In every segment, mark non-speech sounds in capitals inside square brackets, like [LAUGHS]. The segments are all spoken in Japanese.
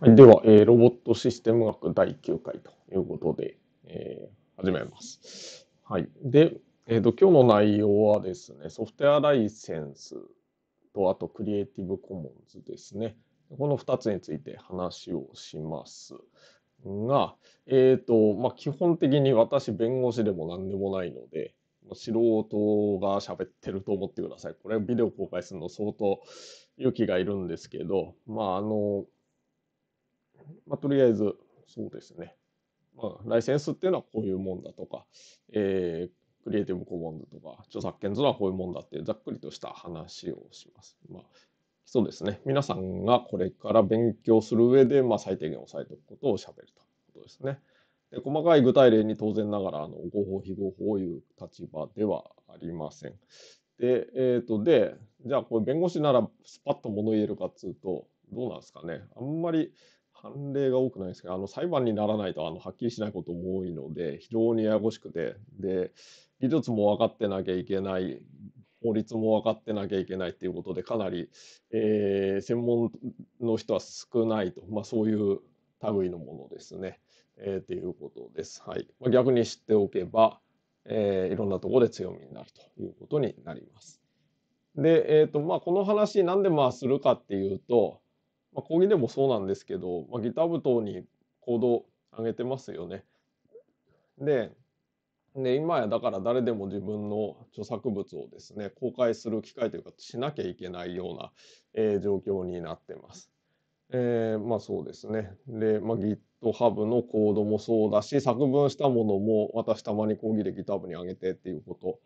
はい、では、えー、ロボットシステム学第9回ということで、えー、始めます。はい。で、えーと、今日の内容はですね、ソフトウェアライセンスと、あとクリエイティブコモンズですね。この2つについて話をしますが、えっ、ー、と、まあ、基本的に私、弁護士でも何でもないので、素人が喋ってると思ってください。これ、ビデオ公開するの相当勇気がいるんですけど、まあ、あの、まあ、とりあえずそうですね、まあ、ライセンスっていうのはこういうもんだとか、えー、クリエイティブコモンズとか著作権図はこういうもんだっていうざっくりとした話をします。まあそうですね皆さんがこれから勉強する上で、まあ、最低限押さえておくことをしゃべるということですね。で細かい具体例に当然ながらあの合法非合法という立場ではありません。で,、えーと、とでじゃあこれ弁護士ならスパッと物言えるかっつうとどうなんですかねあんまり判例が多くないですけど、あの裁判にならないとあのはっきりしないことも多いので、非常にややこしくて、で、技術も分かってなきゃいけない、法律も分かってなきゃいけないっていうことで、かなり、えー、専門の人は少ないと、まあ、そういう類のものですね。えー、っていうことです。はいまあ、逆に知っておけば、えー、いろんなところで強みになるということになります。で、えーとまあ、この話なんでまあするかっていうと、まあ、講義でもそうなんですけど、まあ、GitHub 等にコード上げてますよね。で、ね、今やだから誰でも自分の著作物をですね公開する機会というかしなきゃいけないような、えー、状況になってます。えー、まあそうですね。で、まあ、Git GitHub のコードもそうだし、作文したものも私たまに講義で GitHub に上げてっていうこと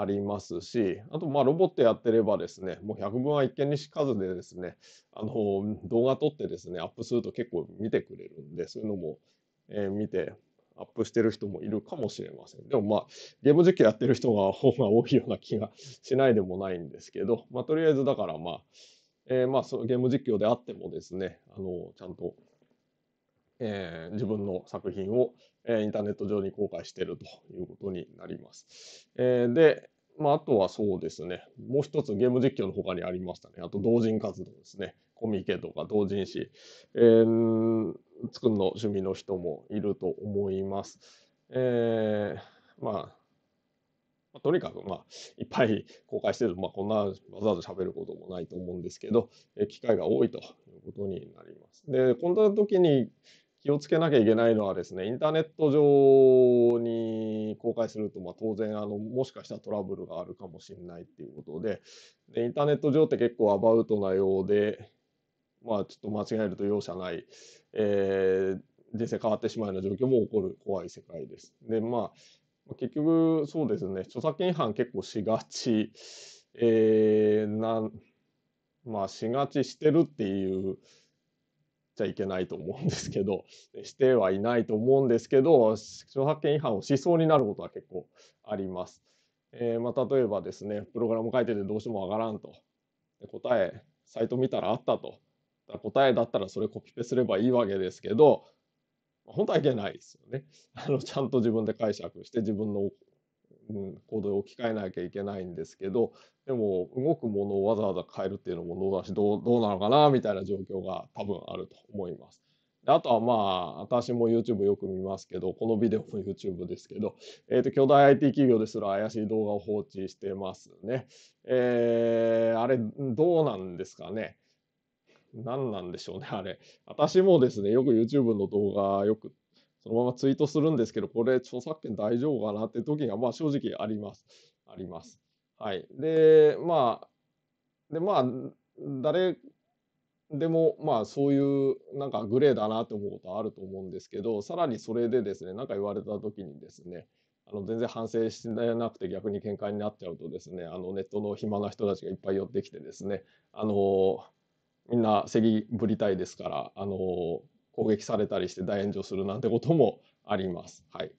ありますし、あと、まあ、ロボットやってればですね、もう100分は一見にしかずでですね、あの、動画撮ってですね、アップすると結構見てくれるんで、そういうのも、えー、見て、アップしてる人もいるかもしれません。でもまあ、ゲーム実況やってる人が [LAUGHS] 方が多いような気がしないでもないんですけど、まあ、とりあえずだからまあ、えー、まあ、そのゲーム実況であってもですね、あの、ちゃんとえー、自分の作品を、えー、インターネット上に公開しているということになります。えー、で、まあ、あとはそうですね、もう一つゲーム実況の他にありましたね、あと同人活動ですね、コミケとか同人誌、えー、作るの趣味の人もいると思います。えー、まあとにかく、まあ、いっぱい公開してると、まあ、こんなわざわざ喋ることもないと思うんですけど、え機会が多いということになります。で、こんな時に気をつけなきゃいけないのはですね、インターネット上に公開すると、まあ、当然あの、もしかしたらトラブルがあるかもしれないっていうことで、でインターネット上って結構アバウトなようで、まあ、ちょっと間違えると容赦ない、えー、人生変わってしまうような状況も起こる怖い世界です。で、まあ、結局そうですね、著作権違反結構しがち、えー、なん、まあ、しがちしてるっていうちゃいけないと思うんですけど、[LAUGHS] してはいないと思うんですけど、著作権違反をしそうになることは結構あります。えー、まあ、例えばですね、プログラム書いててどうしても上がらんと。答え、サイト見たらあったと。答えだったらそれコピペすればいいわけですけど、本当はいけないですよね。[LAUGHS] あのちゃんと自分で解釈して自分のうん、行動を置き換えなきゃいけないんですけどでも動くものをわざわざ変えるっていうのもどうだしどうどうなのかなみたいな状況が多分あると思います。であとはまあ私も YouTube よく見ますけどこのビデオも YouTube ですけど、えーと、と巨大 IT 企業ですら怪しい動画を放置してますね。えー、あれどうなんですかね。何なんでしょうね、あれ。私もですね、よく YouTube の動画よくそのままツイートするんですけど、これ著作権大丈夫かなって時が、まあ正直あります。あります。はい。で、まあ、で、まあ、誰でも、まあそういうなんかグレーだなって思うことあると思うんですけど、さらにそれでですね、なんか言われた時にですね、あの全然反省してなくて逆に喧嘩になっちゃうとですねあのネットの暇な人たちがいっぱい寄ってきてですねあのみんなせぎぶりたいですからあの攻撃されたりして大炎上するなんてこともあります。はい。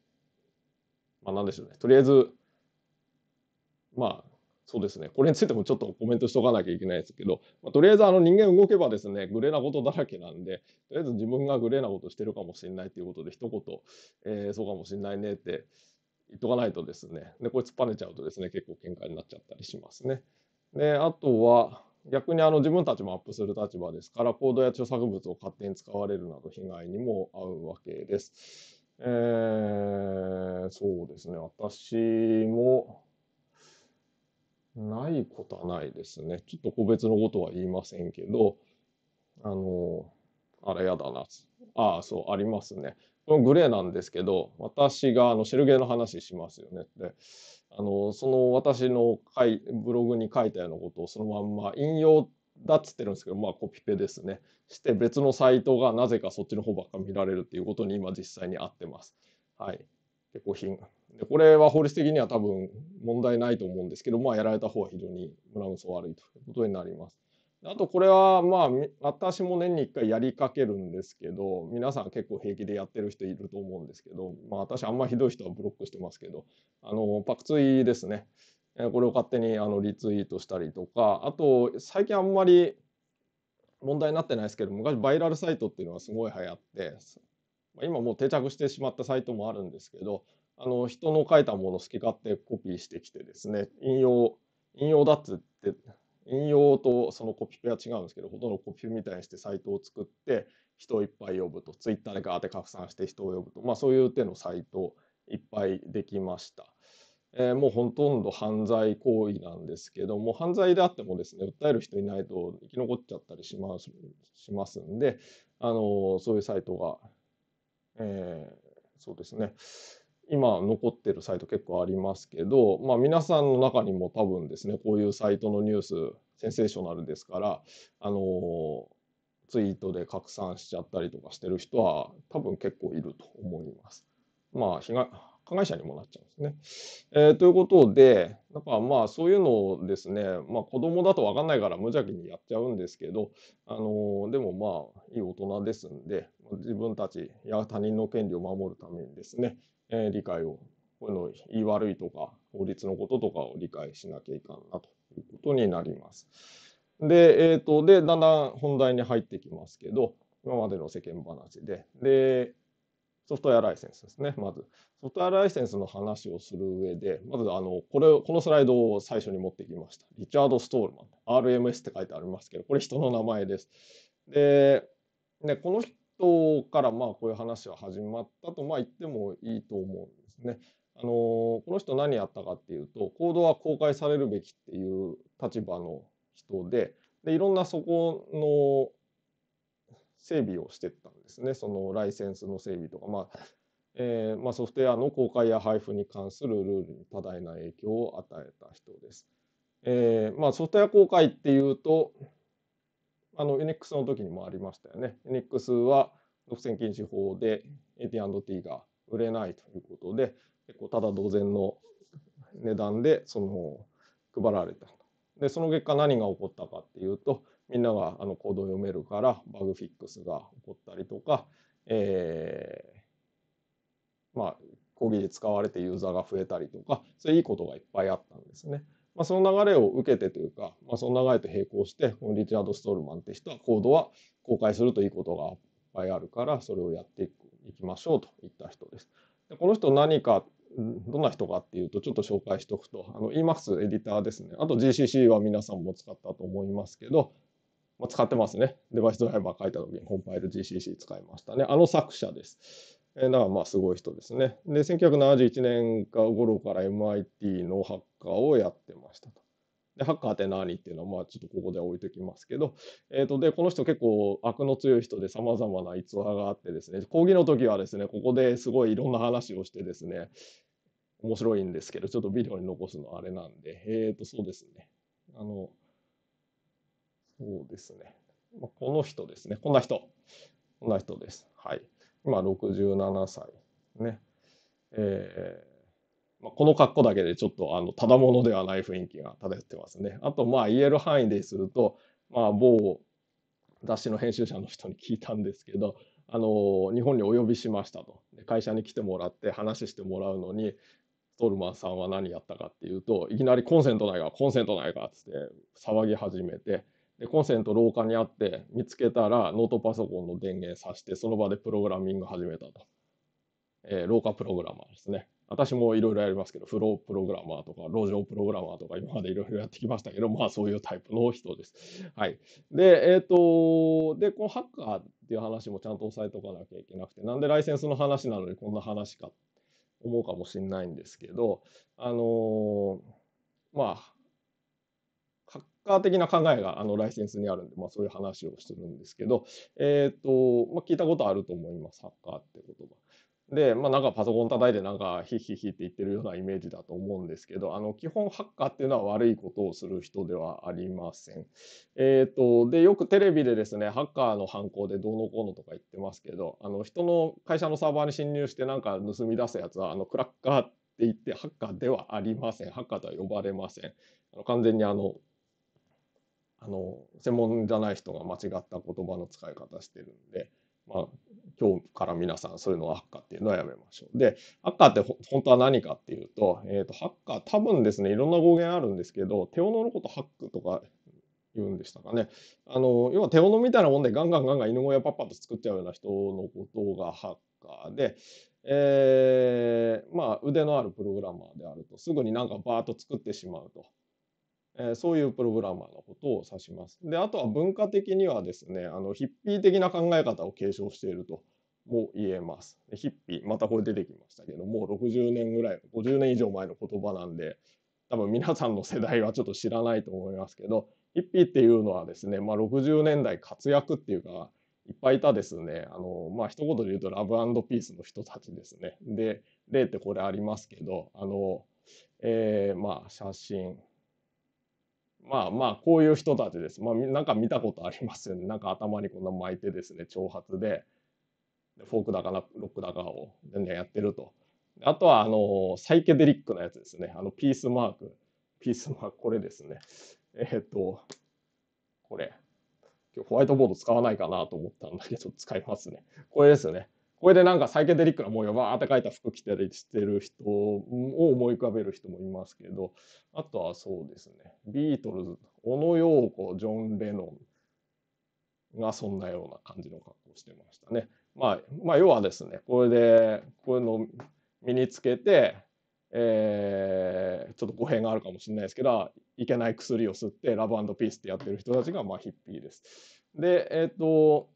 まあ、なんでしょうね。とりあえず、まあ、そうですね。これについてもちょっとコメントしとかなきゃいけないですけど、まあ、とりあえずあの人間動けばですね、グレーなことだらけなんで、とりあえず自分がグレーなことしてるかもしれないということで、一言、えー、そうかもしれないねって言っとかないとですね、で、これ突っぱねちゃうとですね、結構喧嘩になっちゃったりしますね。で、あとは、逆にあの自分たちもアップする立場ですから、コードや著作物を勝手に使われるなど被害にも遭うわけです。えー、そうですね、私もないことはないですね。ちょっと個別のことは言いませんけど、あの、あれやだな。ああ、そう、ありますね。このグレーなんですけど、私があのシェルゲーの話しますよね。で、あのその私のブログに書いたようなことをそのまんま引用だっつってるんですけど、まあ、コピペですね。して別のサイトがなぜかそっちの方ばっか見られるっていうことに今実際に合ってます。はい。結構品。で、これは法律的には多分問題ないと思うんですけど、まあやられた方は非常に村の層悪いということになります。あとこれはまあ私も年に1回やりかけるんですけど皆さん結構平気でやってる人いると思うんですけど、まあ、私あんまひどい人はブロックしてますけどあのパクツイですねこれを勝手にあのリツイートしたりとかあと最近あんまり問題になってないですけど昔バイラルサイトっていうのはすごい流行って今もう定着してしまったサイトもあるんですけどあの人の書いたものを好き勝手コピーしてきてですね引用引用だっつって引用とそのコピペは違うんですけどほとんどコピペみたいにしてサイトを作って人をいっぱい呼ぶとツイッターでガーッて拡散して人を呼ぶと、まあ、そういう手のサイトいっぱいできました。えー、もうほとんど犯罪行為なんですけども犯罪であってもですね訴える人いないと生き残っちゃったりしますしますんであのそういうサイトが、えー、そうですね今残ってるサイト結構ありますけど、まあ、皆さんの中にも多分ですねこういうサイトのニュースセンセーショナルですからあのツイートで拡散しちゃったりとかしてる人は多分結構いると思います。まあ被害加害者にもなっちゃうんですね。えー、ということで、だからまあそういうのをですね、まあ子供だと分かんないから無邪気にやっちゃうんですけど、あのー、でもまあいい大人ですんで、自分たちや他人の権利を守るためにですね、えー、理解を、こういうの言い悪いとか、法律のこととかを理解しなきゃいかんなということになります。で、えーと、とでだんだん本題に入ってきますけど、今までの世間話で、でソフトウェアライセンスですね、まず。ソフトウェアライセンスの話をする上で、まずあのこれこのスライドを最初に持ってきました。リチャード・ストールマン、RMS って書いてありますけど、これ人の名前です。で、ね、この人人からまあこういう話は始まったとまあ言ってもいいと思うんですね。あのこの人何やったかっていうと行動は公開されるべきっていう立場の人ででいろんなそこの整備をしてったんですねそのライセンスの整備とか、まあえーまあ、ソフトウェアの公開や配布に関するルールに多大な影響を与えた人です。えーまあ、ソフトウェア公開っていうとあの NX の時にもありましたよね。NX は独占禁止法で AT&T が売れないということで、結構ただ同然の値段でその配られた。で、その結果何が起こったかっていうと、みんながあのコードを読めるからバグフィックスが起こったりとか、えー、まあ、講義で使われてユーザーが増えたりとか、そういういいことがいっぱいあったんですね。まあ、その流れを受けてというか、まあ、その流れと並行してリチャード・ストールマンって人はコードは公開するといいことがいっぱいあるからそれをやっていきましょうといった人です。でこの人何かどんな人かっていうとちょっと紹介しておくとあの EMAX エディターですねあと GCC は皆さんも使ったと思いますけど、まあ、使ってますねデバイスドライバー書いた時にコンパイル GCC 使いましたねあの作者です。えー、だからまあすごい人ですね。で、1971年か頃から MIT のハッカーをやってましたと。で、ハッカーって何っていうのは、まあちょっとここで置いときますけど、えっ、ー、と、で、この人結構悪の強い人で様々な逸話があってですね、講義の時はですね、ここですごいいろんな話をしてですね、面白いんですけど、ちょっとビデオに残すのあれなんで、えっ、ー、と、そうですね。あの、そうですね。まあ、この人ですね。こんな人。こんな人です。はい。まあ、67歳ね。えーまあ、この格好だけでちょっとあのただものではない雰囲気が漂ってますね。あとまあ言える範囲ですると、まあ、某雑誌の編集者の人に聞いたんですけど、あの日本にお呼びしましたと会社に来てもらって話してもらうのにトルマンさんは何やったかっていうといきなりコンセントないコンセントないかっつって騒ぎ始めてで、コンセント廊下にあって、見つけたらノートパソコンの電源挿して、その場でプログラミング始めたと。えー、廊下プログラマーですね。私もいろいろやりますけど、フロープログラマーとか、路上プログラマーとか、今までいろいろやってきましたけど、まあそういうタイプの人です。はい。で、えっ、ー、と、で、このハッカーっていう話もちゃんと押さえておかなきゃいけなくて、なんでライセンスの話なのにこんな話か思うかもしれないんですけど、あのー、まあ、カー的な考えがあのライセンスにあるんで、まあ、そういう話をしてるんですけど、えーとまあ、聞いたことあると思います、ハッカーって言葉。で、まあ、なんかパソコン叩いてなんかヒッヒッヒって言ってるようなイメージだと思うんですけど、あの基本ハッカーっていうのは悪いことをする人ではありません。えっ、ー、と、で、よくテレビでですね、ハッカーの犯行でどうのこうのとか言ってますけど、あの人の会社のサーバーに侵入してなんか盗み出すやつは、あのクラッカーって言ってハッカーではありません。ハッカーとは呼ばれません。あの完全にあのあの専門じゃない人が間違った言葉の使い方してるんで、まあ、今日から皆さんそういうのをハッカーっていうのはやめましょう。で、ハッカーって本当は何かっていうと、えっ、ー、と、ハッカー多分ですね、いろんな語源あるんですけど、手斧のことハックとか言うんでしたかね。あの、要は手斧みたいなもんでガンガンガンガン犬小屋パッパと作っちゃうような人のことがハッカーで、えー、まあ腕のあるプログラマーであると、すぐになんかバーッと作ってしまうと。えー、そういうプログラマーのことを指します。で、あとは文化的にはですね、あのヒッピー的な考え方を継承しているとも言えます。ヒッピー、またこれ出てきましたけど、もう60年ぐらい、50年以上前の言葉なんで、多分皆さんの世代はちょっと知らないと思いますけど、ヒッピーっていうのはですね、まあ、60年代活躍っていうか、いっぱいいたですね、あのまあ一言で言うとラブピースの人たちですね。で、例ってこれありますけど、あのえー、まあ写真、まあまあ、こういう人たちです。まあ、なんか見たことありますよね。なんか頭にこんな巻いてですね、挑発で、フォークだかな、ロックだかを、然やってると。あとは、あの、サイケデリックなやつですね。あの、ピースマーク。ピースマーク、これですね。えー、っと、これ。今日ホワイトボード使わないかなと思ったんだけど、使いますね。これですね。これでなんかサイケデリックな模様わーって描いた服着たりしてる人を思い浮かべる人もいますけど、あとはそうですね、ビートルズ、小野洋子、ジョン・レノンがそんなような感じの格好してましたね。まあ、まあ、要はですね、これで、こういうのを身につけて、えー、ちょっと語弊があるかもしれないですけど、いけない薬を吸って、ラブピースってやってる人たちが、まあ、ヒッピーです。で、えっ、ー、と、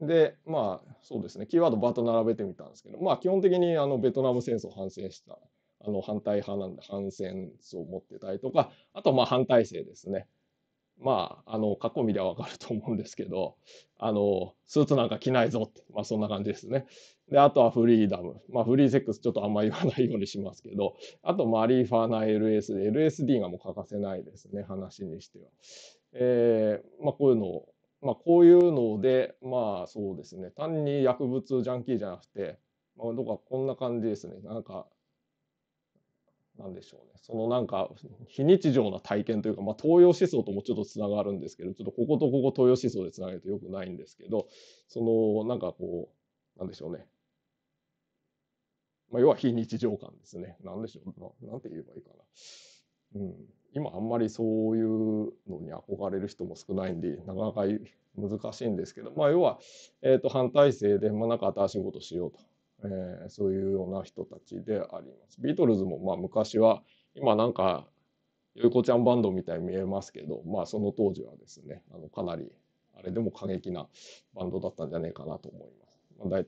で、まあ、そうですね、キーワードバーッと並べてみたんですけど、まあ、基本的にあのベトナム戦争反戦した、あの反対派なんで反戦を持ってたりとか、あとまあ反体制ですね。まあ、あの、過去見でゃわかると思うんですけど、あの、スーツなんか着ないぞって、まあそんな感じですね。で、あとはフリーダム。まあフリーセックスちょっとあんま言わないようにしますけど、あとマリーファーナ LS、LSD がもう欠かせないですね、話にしては。えー、まあこういうのをまあ、こういうので、まあそうですね、単に薬物ジャンキーじゃなくて、まあ、どこかこんな感じですね、なんか、なんでしょうね、そのなんか、非日常な体験というか、まあ、東洋思想ともちょっとつながるんですけど、ちょっとこことここ東洋思想でつなげるとよくないんですけど、その、なんかこう、なんでしょうね、まあ、要は非日常感ですね、なんでしょう、なんて言えばいいかな。うん今あんまりそういうのに憧れる人も少ないんでなかなか難しいんですけど、まあ、要は、えー、と反体制で、まあ、なんか新しいことしようと、えー、そういうような人たちであります。ビートルズもまあ昔は今なんかよいこちゃんバンドみたいに見えますけど、まあ、その当時はですねあのかなりあれでも過激なバンドだったんじゃないかなと思います。まあ、だい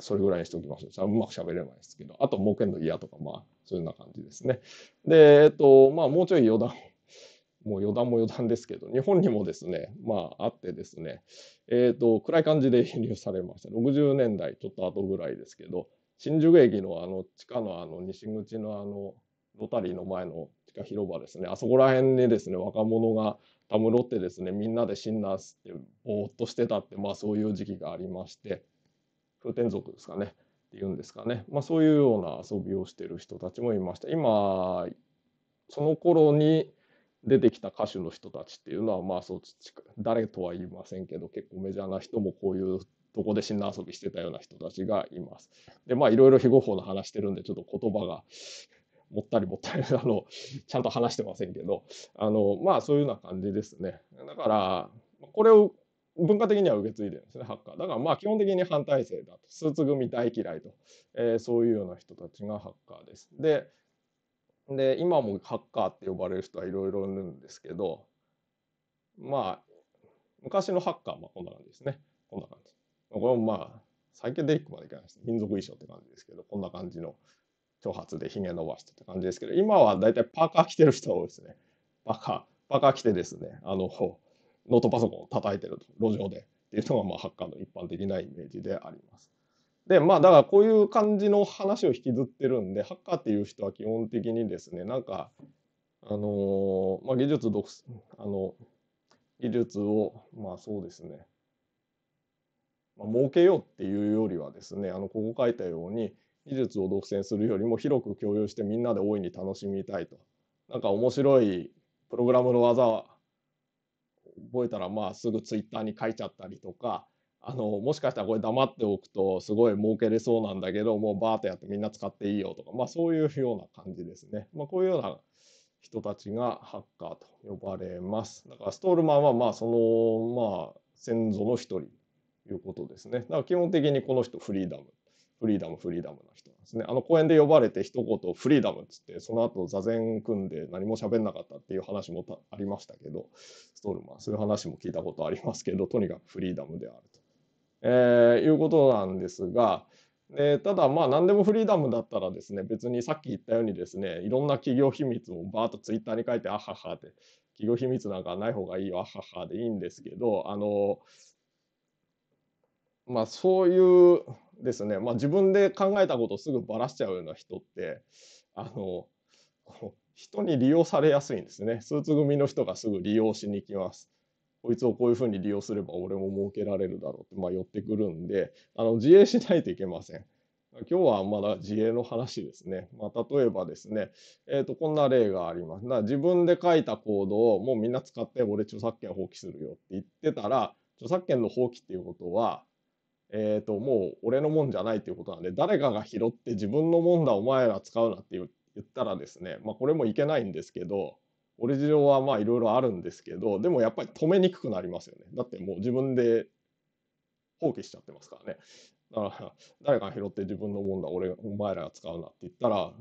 それぐらいにしておきましょう。うまく喋れないですけどあと儲けんの嫌とかまあそんな感じですね。で、えっと、まあ、もうちょい余談、[LAUGHS] もう余談も余談ですけど、日本にもですね、まあ、あってですね、えっと、暗い感じで輸入されました。60年代ちょっと後ぐらいですけど、新宿駅のあの地下のあの西口のあのロタリーの前の地下広場ですね、あそこら辺にですね、若者がたむろってですね、みんなで死んだってぼーっとしてたって、まあそういう時期がありまして、風天族ですかね。っていうんですかね、まあ、そういうような遊びをしてる人たちもいました今その頃に出てきた歌手の人たちっていうのはまあそう誰とは言いませんけど結構メジャーな人もこういうとこで死んだ遊びしてたような人たちがいます。でまあいろいろ非合法の話してるんでちょっと言葉がもったりもったりあのちゃんと話してませんけどあのまあそういうような感じですね。だからこれを文化的には受け継いでるんですねハッカーだからまあ基本的に反体制だとスーツ組大嫌いと、えー、そういうような人たちがハッカーですでで今もハッカーって呼ばれる人はいろいろいるんですけどまあ昔のハッカーはこんな感じですねこんな感じこれもまあサイケデリックまでいかないです民族衣装って感じですけどこんな感じの長髪でひげ伸ばしてって感じですけど今はだいたいパーカー着てる人多いですねパーカーパーカー着てですねあのノートパソコンを叩いてると、路上でっていうのが、まあ、ハッカーの一般的なイメージであります。で、まあ、だからこういう感じの話を引きずってるんで、ハッカーっていう人は基本的にですね、なんか、あのー、まあ、技術独、あの、技術を、まあそうですね、まあ、儲けようっていうよりはですね、あの、ここ書いたように、技術を独占するよりも広く共有してみんなで大いに楽しみたいと。なんか面白いプログラムの技覚えたらまあすぐツイッターに書いちゃったりとかあのもしかしたらこれ黙っておくとすごい儲けれそうなんだけどもうバーッてやってみんな使っていいよとかまあそういうような感じですね。まあ、こういうような人たちがハッカーと呼ばれます。だからストールマンはまあそのまあ先祖の一人ということですね。だから基本的にこの人フリーダムフリーダム、フリーダムな人なんですね。あの公演で呼ばれて一言、フリーダムっつって、その後座禅組んで何も喋んなかったっていう話もありましたけど、ストールマン、そういう話も聞いたことありますけど、とにかくフリーダムであると、えー、いうことなんですが、えー、ただまあ何でもフリーダムだったらですね別にさっき言ったようにですねいろんな企業秘密をバーッとツイッターに書いてあははって、企業秘密なんかない方がいいよあははでいいんですけどあのーまあ、そういうですね、まあ、自分で考えたことをすぐばらしちゃうような人ってあの人に利用されやすいんですねスーツ組の人がすぐ利用しに来ます。こいつをこういうふうに利用すれば俺も儲けられるだろうって、まあ、寄ってくるんであの自衛しないといけません。今日はまだ自衛の話ですね。まあ、例えばですね、えーと、こんな例があります。自分で書いたコードをもうみんな使って俺著作権放棄するよって言ってたら、著作権の放棄っていうことは、えー、と、もう俺のもんじゃないということなんで、誰かが拾って自分のもんだ、お前ら使うなって言ったらですね、まあこれもいけないんですけど、オリジルはまあいろいろあるんですけど、でもやっぱり止めにくくなりますよね。だってもう自分で放棄しちゃってますからね。だから、誰かが拾って自分のもんだ、俺、お前らが使うなって言ったら、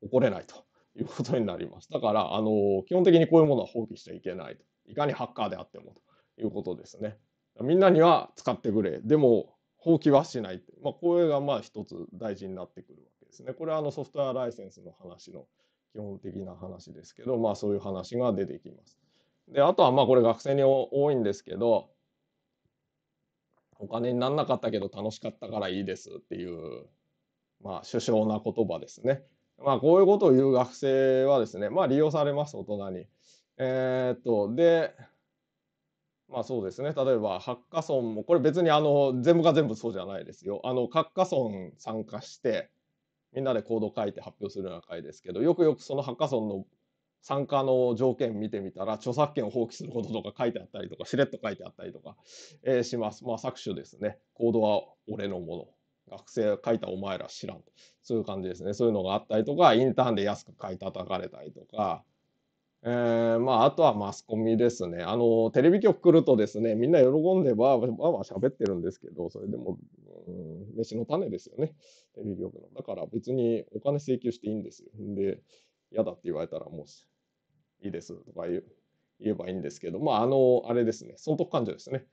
怒れないということになります。だから、あの、基本的にこういうものは放棄しちゃいけないと。いかにハッカーであってもということですね。みんなには使ってくれでも放棄はしない、まあ、これがまあ一つ大事になってくるわけですね。これはあのソフトウェアライセンスの話の基本的な話ですけど、まあ、そういう話が出てきます。であとはまあこれ学生に多いんですけどお金にならなかったけど楽しかったからいいですっていう、まあ、首相な言葉ですね。まあ、こういうことを言う学生はですね、まあ、利用されます、大人に。えー、っと、で、まあそうですね。例えば、ハッカソンも、これ別にあの、全部が全部そうじゃないですよ。あの、ハッカソン参加して、みんなでコード書いて発表するような回ですけど、よくよくそのハッカソンの参加の条件見てみたら、著作権を放棄することとか書いてあったりとか、しれっと書いてあったりとか、えー、します。まあ搾取ですね。コードは俺のもの。学生書いたお前ら知らんと。そういう感じですね。そういうのがあったりとか、インターンで安く買い叩かれたりとか、えー、まあ、あとはマスコミですね。あの、テレビ局来るとですね、みんな喜んでば、わーわー喋ってるんですけど、それでも、うん、飯の種ですよね。テレビ局の。だから別にお金請求していいんですよ。で、嫌だって言われたらもう、いいですとか言えばいいんですけど、まあ、あの、あれですね、損得感情ですね。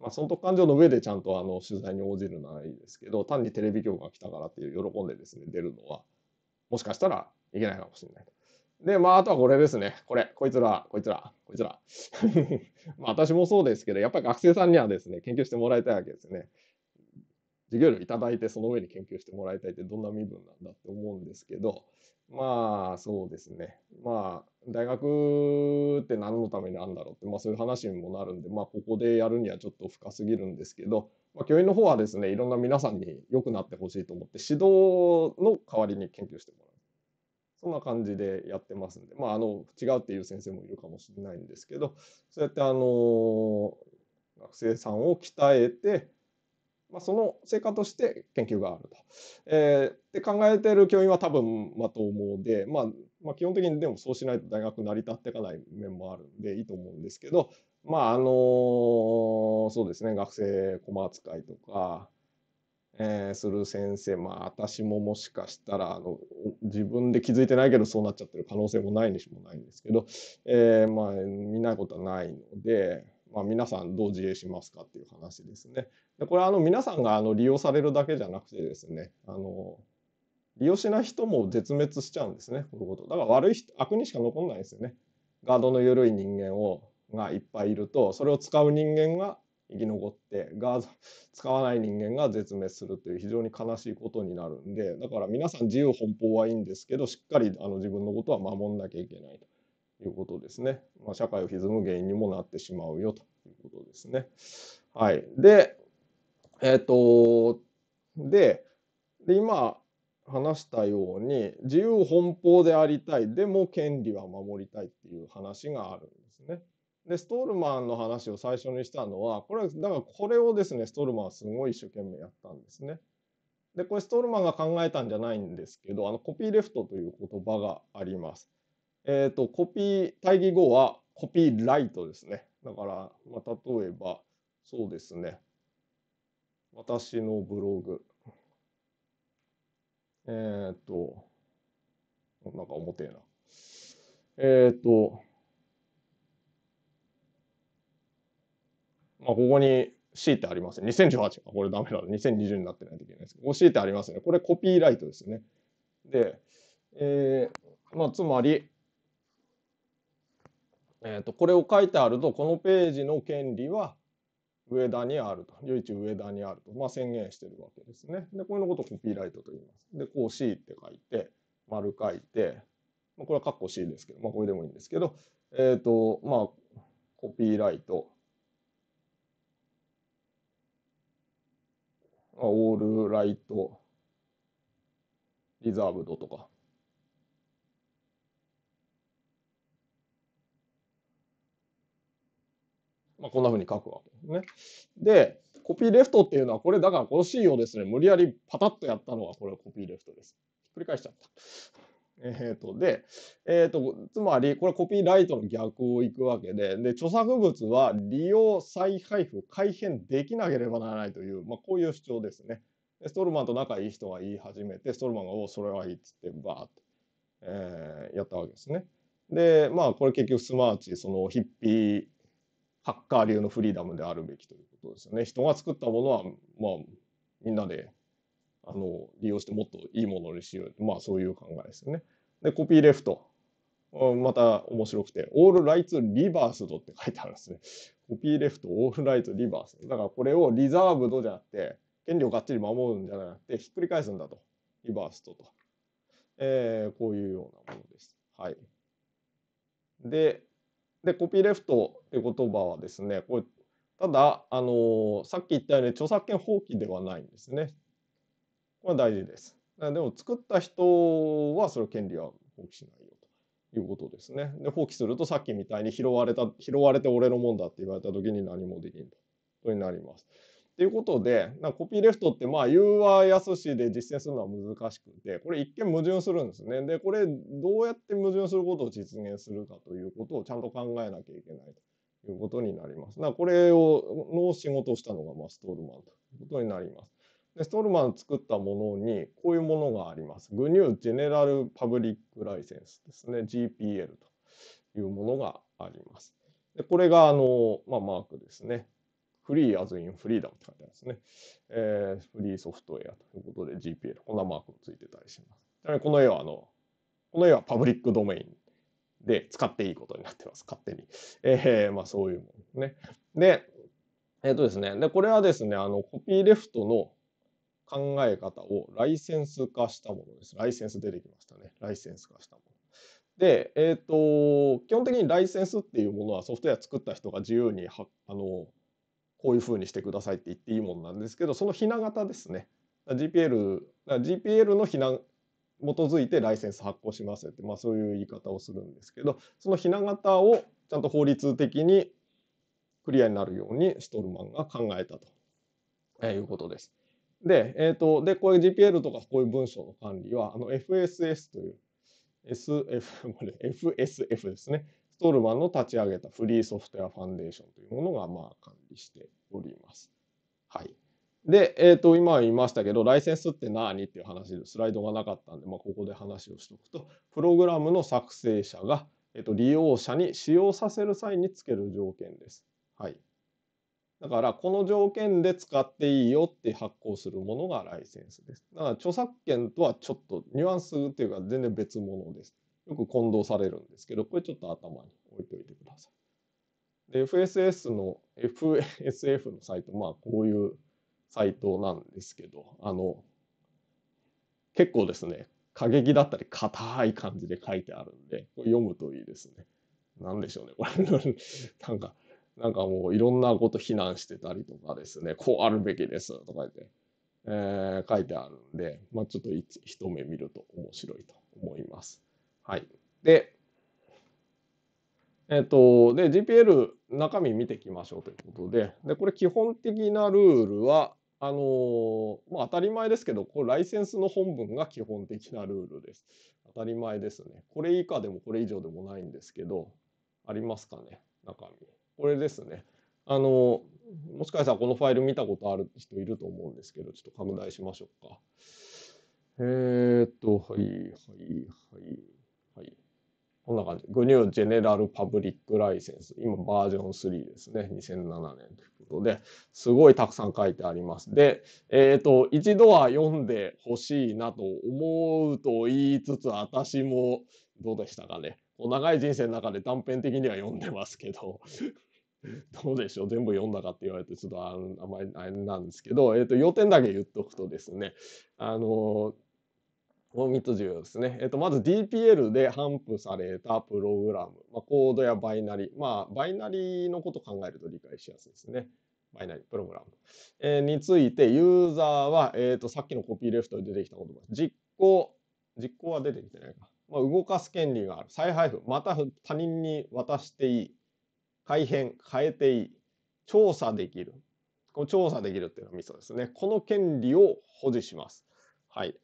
まあ、損得感情の上でちゃんとあの取材に応じるのはいいですけど、単にテレビ局が来たからっていう喜んでですね、出るのは、もしかしたらいけないかもしれない。で、まあ、あとはこれですね。これ、こいつら、こいつら、こいつら。[LAUGHS] まあ、私もそうですけど、やっぱり学生さんにはですね、研究してもらいたいわけですよね。授業料いただいて、その上に研究してもらいたいってどんな身分なんだって思うんですけど、まあ、そうですね。まあ、大学って何のためにあるんだろうって、まあ、そういう話にもなるんで、まあ、ここでやるにはちょっと深すぎるんですけど、まあ、教員の方はですね、いろんな皆さんに良くなってほしいと思って、指導の代わりに研究してもらう。そんな感じでやってますんで、まあ、あの違うっていう先生もいるかもしれないんですけどそうやってあの学生さんを鍛えて、まあ、その成果として研究があると。えー、って考えてる教員は多分まと思うで、まあ、まあ、基本的にでもそうしないと大学成り立っていかない面もあるんでいいと思うんですけど、まああのそうですね学生駒扱いとかえー、する先生まあ私ももしかしたらあの自分で気づいてないけどそうなっちゃってる可能性もないにしもないんですけど、えー、まあ見ないことはないので、まあ、皆さんどう自衛しますかっていう話ですね。でこれあの皆さんがあの利用されるだけじゃなくてですねあの利用しない人も絶滅しちゃうんですねこういうことだから悪い人悪にしか残んないですよね。ガードの緩い人間をがいっぱいいるとそれを使う人間が生き残ってが使わない人間が絶滅するという非常に悲しいことになるんでだから皆さん自由奔放はいいんですけどしっかりあの自分のことは守んなきゃいけないということですね、まあ、社会を歪む原因にもなってしまうよということですねはいでえっ、ー、とでで今話したように自由奔放でありたいでも権利は守りたいっていう話があるんですね。で、ストールマンの話を最初にしたのは、これ、は、だからこれをですね、ストールマンはすごい一生懸命やったんですね。で、これストールマンが考えたんじゃないんですけど、あの、コピーレフトという言葉があります。えっ、ー、と、コピー、対義語はコピーライトですね。だから、まあ、例えば、そうですね。私のブログ。えっ、ー、と、なんか重てえな。えっ、ー、と、まあ、ここに C いてありますね。2018か。これダメだ。2020になってないといけないですけど、C ってありますね。これコピーライトですね。で、えー、まあ、つまり、えーと、とこれを書いてあると、このページの権利は上田にあると。唯一上田にあると。まあ、宣言してるわけですね。で、これのことをコピーライトと言います。で、こう C って書いて、丸書いて、まあ、これはカッコ C ですけど、まあ、これでもいいんですけど、えっ、ー、と、まあ、コピーライト。オールライトリザーブドとか。まあ、こんなふうに書くわけですね。で、コピーレフトっていうのは、これだからこの C をですね、無理やりパタッとやったのがこれコピーレフトです。繰り返しちゃった。えっ、ー、と、で、えっ、ー、と、つまり、これコピーライトの逆を行くわけで、で、著作物は利用、再配布、改変できなければならないという、まあ、こういう主張ですね。ストルマンと仲いい人が言い始めて、ストルマンが、おそれはいいっつって、バーって、えー、やったわけですね。で、まあ、これ結局、すなわち、そのヒッピー、ハッカー流のフリーダムであるべきということですよね。人が作ったものは、まあ、みんなであの利用してもっといいものにしようまあそういう考えですよね。でコピーレフトまた面白くて、オールライツリバースドって書いてあるんですね。コピーレフト、オールライツリバースド。だからこれをリザーブドじゃなくて、権利をがっちり守るんじゃなくて、ひっくり返すんだと。リバースドと。えー、こういうようなものです。はい。で、でコピーレフトって言葉はですね、これただ、あのー、さっき言ったように著作権放棄ではないんですね。これは大事です。でも作った人はそれ権利は放棄しないよということですね。で放棄するとさっきみたいに拾われた拾われて俺のもんだって言われた時に何もできんとになります。ということでコピーレフトってまあ UI やすしで実践するのは難しくてこれ一見矛盾するんですね。でこれどうやって矛盾することを実現するかということをちゃんと考えなきゃいけないということになります。だこれをの仕事をしたのがまあストールマンということになります。でストールマン作ったものにこういうものがあります。GNU ジェネラルパブリックライセンスですね。GPL というものがあります。でこれがあの、まあ、マークですね。フリーアズインフリーダムって書いてあるんですね。えー、フリーソフトウェアということで GPL。こんなマークもついてたりします。ちなみにこの絵はあの、この絵はパブリックドメインで使っていいことになってます。勝手に。えー、まあそういうものね。で、えっ、ー、とですね。で、これはですね、あの、コピーレフトの考え方をライセンス化したものです。ライセンス出てきましたね。ライセンス化したもの。で、えっ、ー、と、基本的にライセンスっていうものはソフトウェア作った人が自由にはあのこういうふうにしてくださいって言っていいものなんですけど、そのひな型ですね。GPL, GPL のひな基づいてライセンス発行しますって、まあ、そういう言い方をするんですけどそのひな型をちゃんと法律的にクリアになるようにシュトルマンが考えたということです。で、えっ、ー、と、で、こういう GPL とかこういう文章の管理は、あの FSS という、SF、これ FSF ですね。ストールマンの立ち上げたフリーソフトウェアファンデーションというものが、まあ、管理しております。はい。で、えっ、ー、と、今言いましたけど、ライセンスって何っていう話で、スライドがなかったんで、まあ、ここで話をしておくと、プログラムの作成者が、えっ、ー、と、利用者に使用させる際につける条件です。はい。だから、この条件で使っていいよって発行するものがライセンスです。だから、著作権とはちょっとニュアンスっていうか全然別物です。よく混同されるんですけど、これちょっと頭に置いておいてください。で、FSS の、FSF のサイト、まあ、こういうサイトなんですけど、あの、結構ですね、過激だったり硬い感じで書いてあるんで、これ読むといいですね。なんでしょうね、これ。[LAUGHS] なんか、なんかもういろんなこと非難してたりとかですね、こうあるべきですとか言って、えー、書いてあるんで、まあ、ちょっと一目見ると面白いと思います。はい。で、えっ、ー、と、で、GPL 中身見ていきましょうということで、で、これ基本的なルールは、あのー、まあ、当たり前ですけど、これライセンスの本文が基本的なルールです。当たり前ですね。これ以下でもこれ以上でもないんですけど、ありますかね、中身。これですね。あの、もしかしたらこのファイル見たことある人いると思うんですけど、ちょっと拡大しましょうか。えー、っと、はい、はい、はい、はい。こんな感じ。GNU General Public License。今バージョン3ですね。2007年ということで、すごいたくさん書いてあります。で、えっ、と、一度は読んでほしいなと思うと言いつつ、私もどうでしたかね。こう長い人生の中で断片的には読んでますけどどうでしょう全部読んだかって言われてちょっとああまりあれなんですけど、えーと、要点だけ言っとくとですねあのこう3つ重要ですね。えっ、ー、と、まず DPL で頒布されたプログラム。まあ、コードやバイナリ。まあ、バイナリのこと考えると理解しやすいですね。バイナリ、プログラム。えー、について、ユーザーは、えっ、ー、と、さっきのコピーレフトで出てきた言葉。実行、実行は出てきてないか。まあ、動かす権利がある。再配布、また他人に渡していい。改変、変えていい。調査できる。この調査できるっていうのはミソですね。この権利を保持します。はい。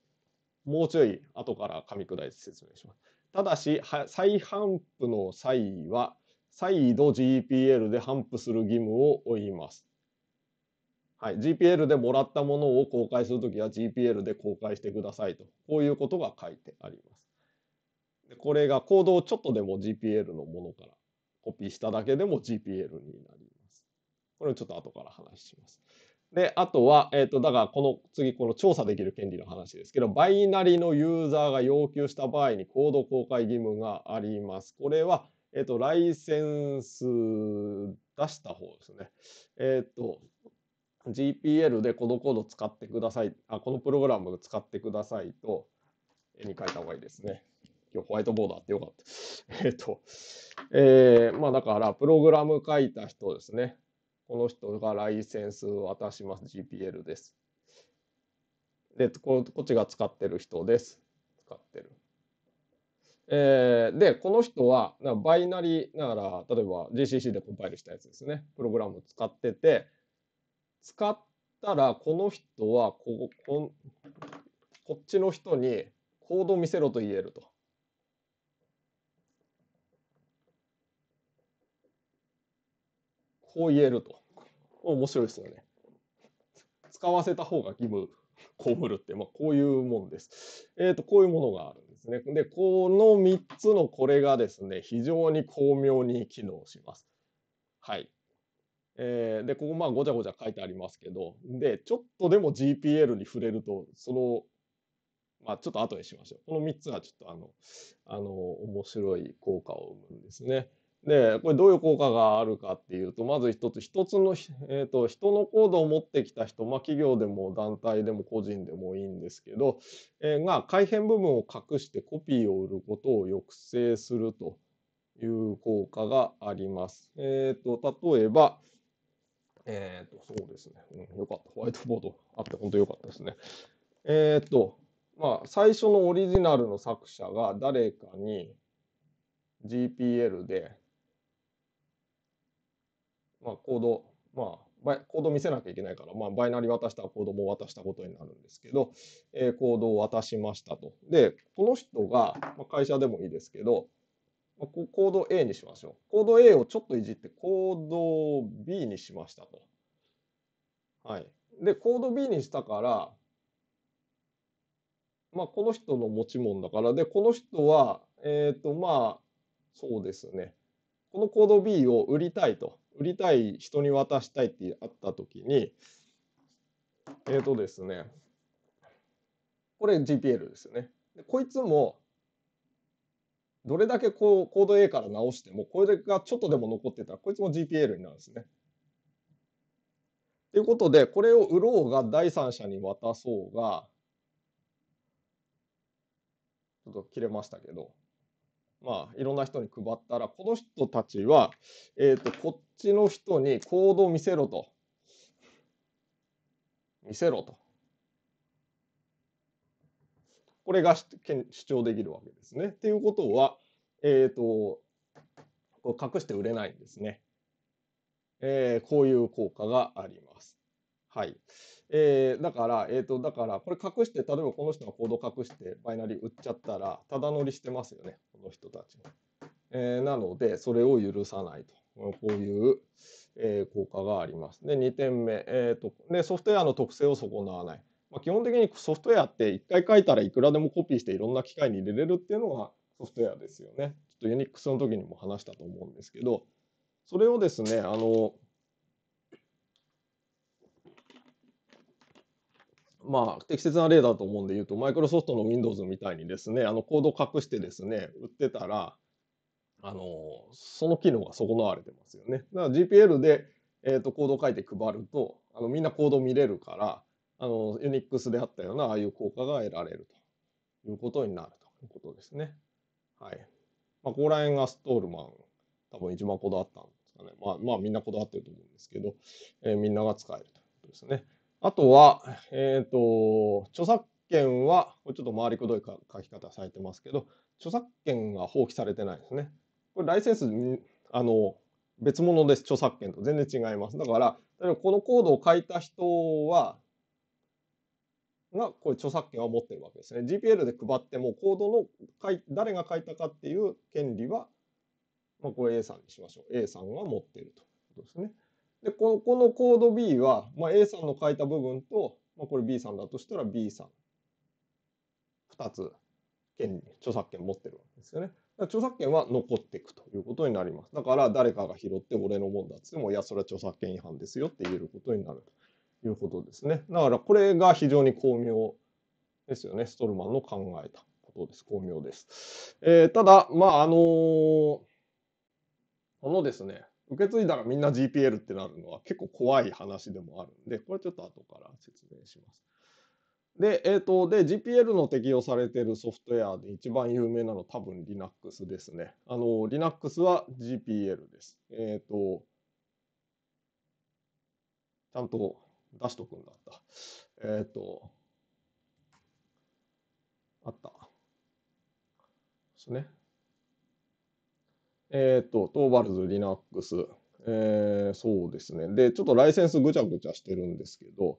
もうちょい後から噛み砕いて説明します。ただし、再反布の際は、再度 GPL で反布する義務を負います。はい、GPL でもらったものを公開するときは GPL で公開してくださいと、こういうことが書いてあります。でこれがコードをちょっとでも GPL のものからコピーしただけでも GPL になります。これをちょっと後から話します。で、あとは、えっ、ー、と、だから、この次、この調査できる権利の話ですけど、バイナリのユーザーが要求した場合にコード公開義務があります。これは、えっ、ー、と、ライセンス出した方ですね。えっ、ー、と、GPL でこのコード使ってください。あ、このプログラム使ってくださいと、絵に書いた方がいいですね。今日ホワイトボードあってよかった。[LAUGHS] えっ、と、えー、まあだから、プログラム書いた人ですね。この人がライセンス渡します。GPL です。で、ここっちが使ってる人です。使ってる。えー、で、この人は、なバイナリー、だから、例えば GCC でコンパイルしたやつですね。プログラムを使ってて、使ったら、この人はここここっちの人にコードを見せろと言えると。こう言えると。面白いですよね。使わせた方が義務被るって、まあ、こういうもんです。えっ、ー、と、こういうものがあるんですね。で、この3つのこれがですね、非常に巧妙に機能します。はい。えー、で、ここまあごちゃごちゃ書いてありますけど、で、ちょっとでも GPL に触れると、その、まあちょっと後にしましょう。この3つはちょっとあの、あの、面白い効果を生むんですね。でこれどういう効果があるかっていうとまず一つ一つの、えーと、人の行動を持ってきた人、まあ、企業でも団体でも個人でもいいんですけど、えー、が改変部分を隠してコピーを売ることを抑制するという効果があります。えーと、例えば、えーと、そうですね、うん、よかった、ホワイトボードあって本当よかったですね。えっ、ー、とまあ、最初のオリジナルの作者が誰かに GPL でまあ、コード、まあ、コード見せなきゃいけないから、まあ、バイナリ渡したらコードも渡したことになるんですけど、えー、コードを渡しましたと。で、この人が、まあ、会社でもいいですけど、まあ、コード A にしましょう。コード A をちょっといじって、コード B にしましたと。はい。で、コード B にしたから、まあ、この人の持ち物だから、で、この人は、えっ、ー、と、まあ、そうですね。このコード B を売りたいと。売りたい人に渡したいってあった時にえっ、ー、とですねこれ GPL ですよねでこいつもどれだけこうコード A から直してもこれがちょっとでも残ってたらこいつも GPL になるんですね。ということでこれを売ろうが第三者に渡そうがちょっと切れましたけどまあ、いろんな人に配ったら、この人たちは、えっ、ー、と、こっちの人に行動を見せろと。見せろと。これが主張できるわけですね。っていうことは、えっ、ー、と、これ隠して売れないんですね。えー、こういう効果があります。はい。えー、だから、えっ、ー、と、だから、これ隠して、例えばこの人がコード隠して、バイナリー売っちゃったら、ただ乗りしてますよね、この人たちも。えー、なので、それを許さないと。こういう、えー、効果があります。で、2点目、えーとで、ソフトウェアの特性を損なわない。まあ、基本的にソフトウェアって1回書いたらいくらでもコピーしていろんな機械に入れれるっていうのがソフトウェアですよね。ちょっとユニックスの時にも話したと思うんですけど、それをですね、あの、まあ、適切な例だと思うんで言うと、マイクロソフトの Windows みたいにですね、あのコードを隠してですね、売ってたら、あの、その機能が損なわれてますよね。だから GPL で、えーと、コードを書いて配ると、あのみんなコード見れるから、あの、Unix であったような、ああいう効果が得られるということになるということですね。はい。まあ、ここら辺がストールマン、多分一番こだわったんですかね。まあ、まあ、みんなこだわってると思うんですけど、えー、みんなが使えるということですね。あとは、えっ、ー、と、著作権は、これちょっと回りくどい書き方されてますけど、著作権が放棄されてないですね。これライセンス、あの、別物です、著作権と。全然違います。だから、例えばこのコードを書いた人は、が、これ著作権は持ってるわけですね。GPL で配っても、コードの書い、誰が書いたかっていう権利は、まあ、これ A さんにしましょう。A さんが持っているということですね。で、ここのコード B は、まあ、A さんの書いた部分と、まあ、これ B さんだとしたら B さん。2つ権著作権持ってるわけですよね。著作権は残っていくということになります。だから誰かが拾って俺のもんだっつっても、いや、それは著作権違反ですよって言えることになるということですね。だからこれが非常に巧妙ですよね。ストルマンの考えたことです。巧妙です。えー、ただ、まあ、あのー、このですね、受け継いだらみんな GPL ってなるのは結構怖い話でもあるんで、これちょっと後から説明します。で、えっ、ー、と、で、GPL の適用されているソフトウェアで一番有名なの多分 Linux ですね。あの、Linux は GPL です。えっ、ー、と、ちゃんと出しとくんだった。えっ、ー、と、あった。ですね。えっ、ー、と、トーバルズ、リナックス、えー、そうですね。で、ちょっとライセンスぐちゃぐちゃしてるんですけど、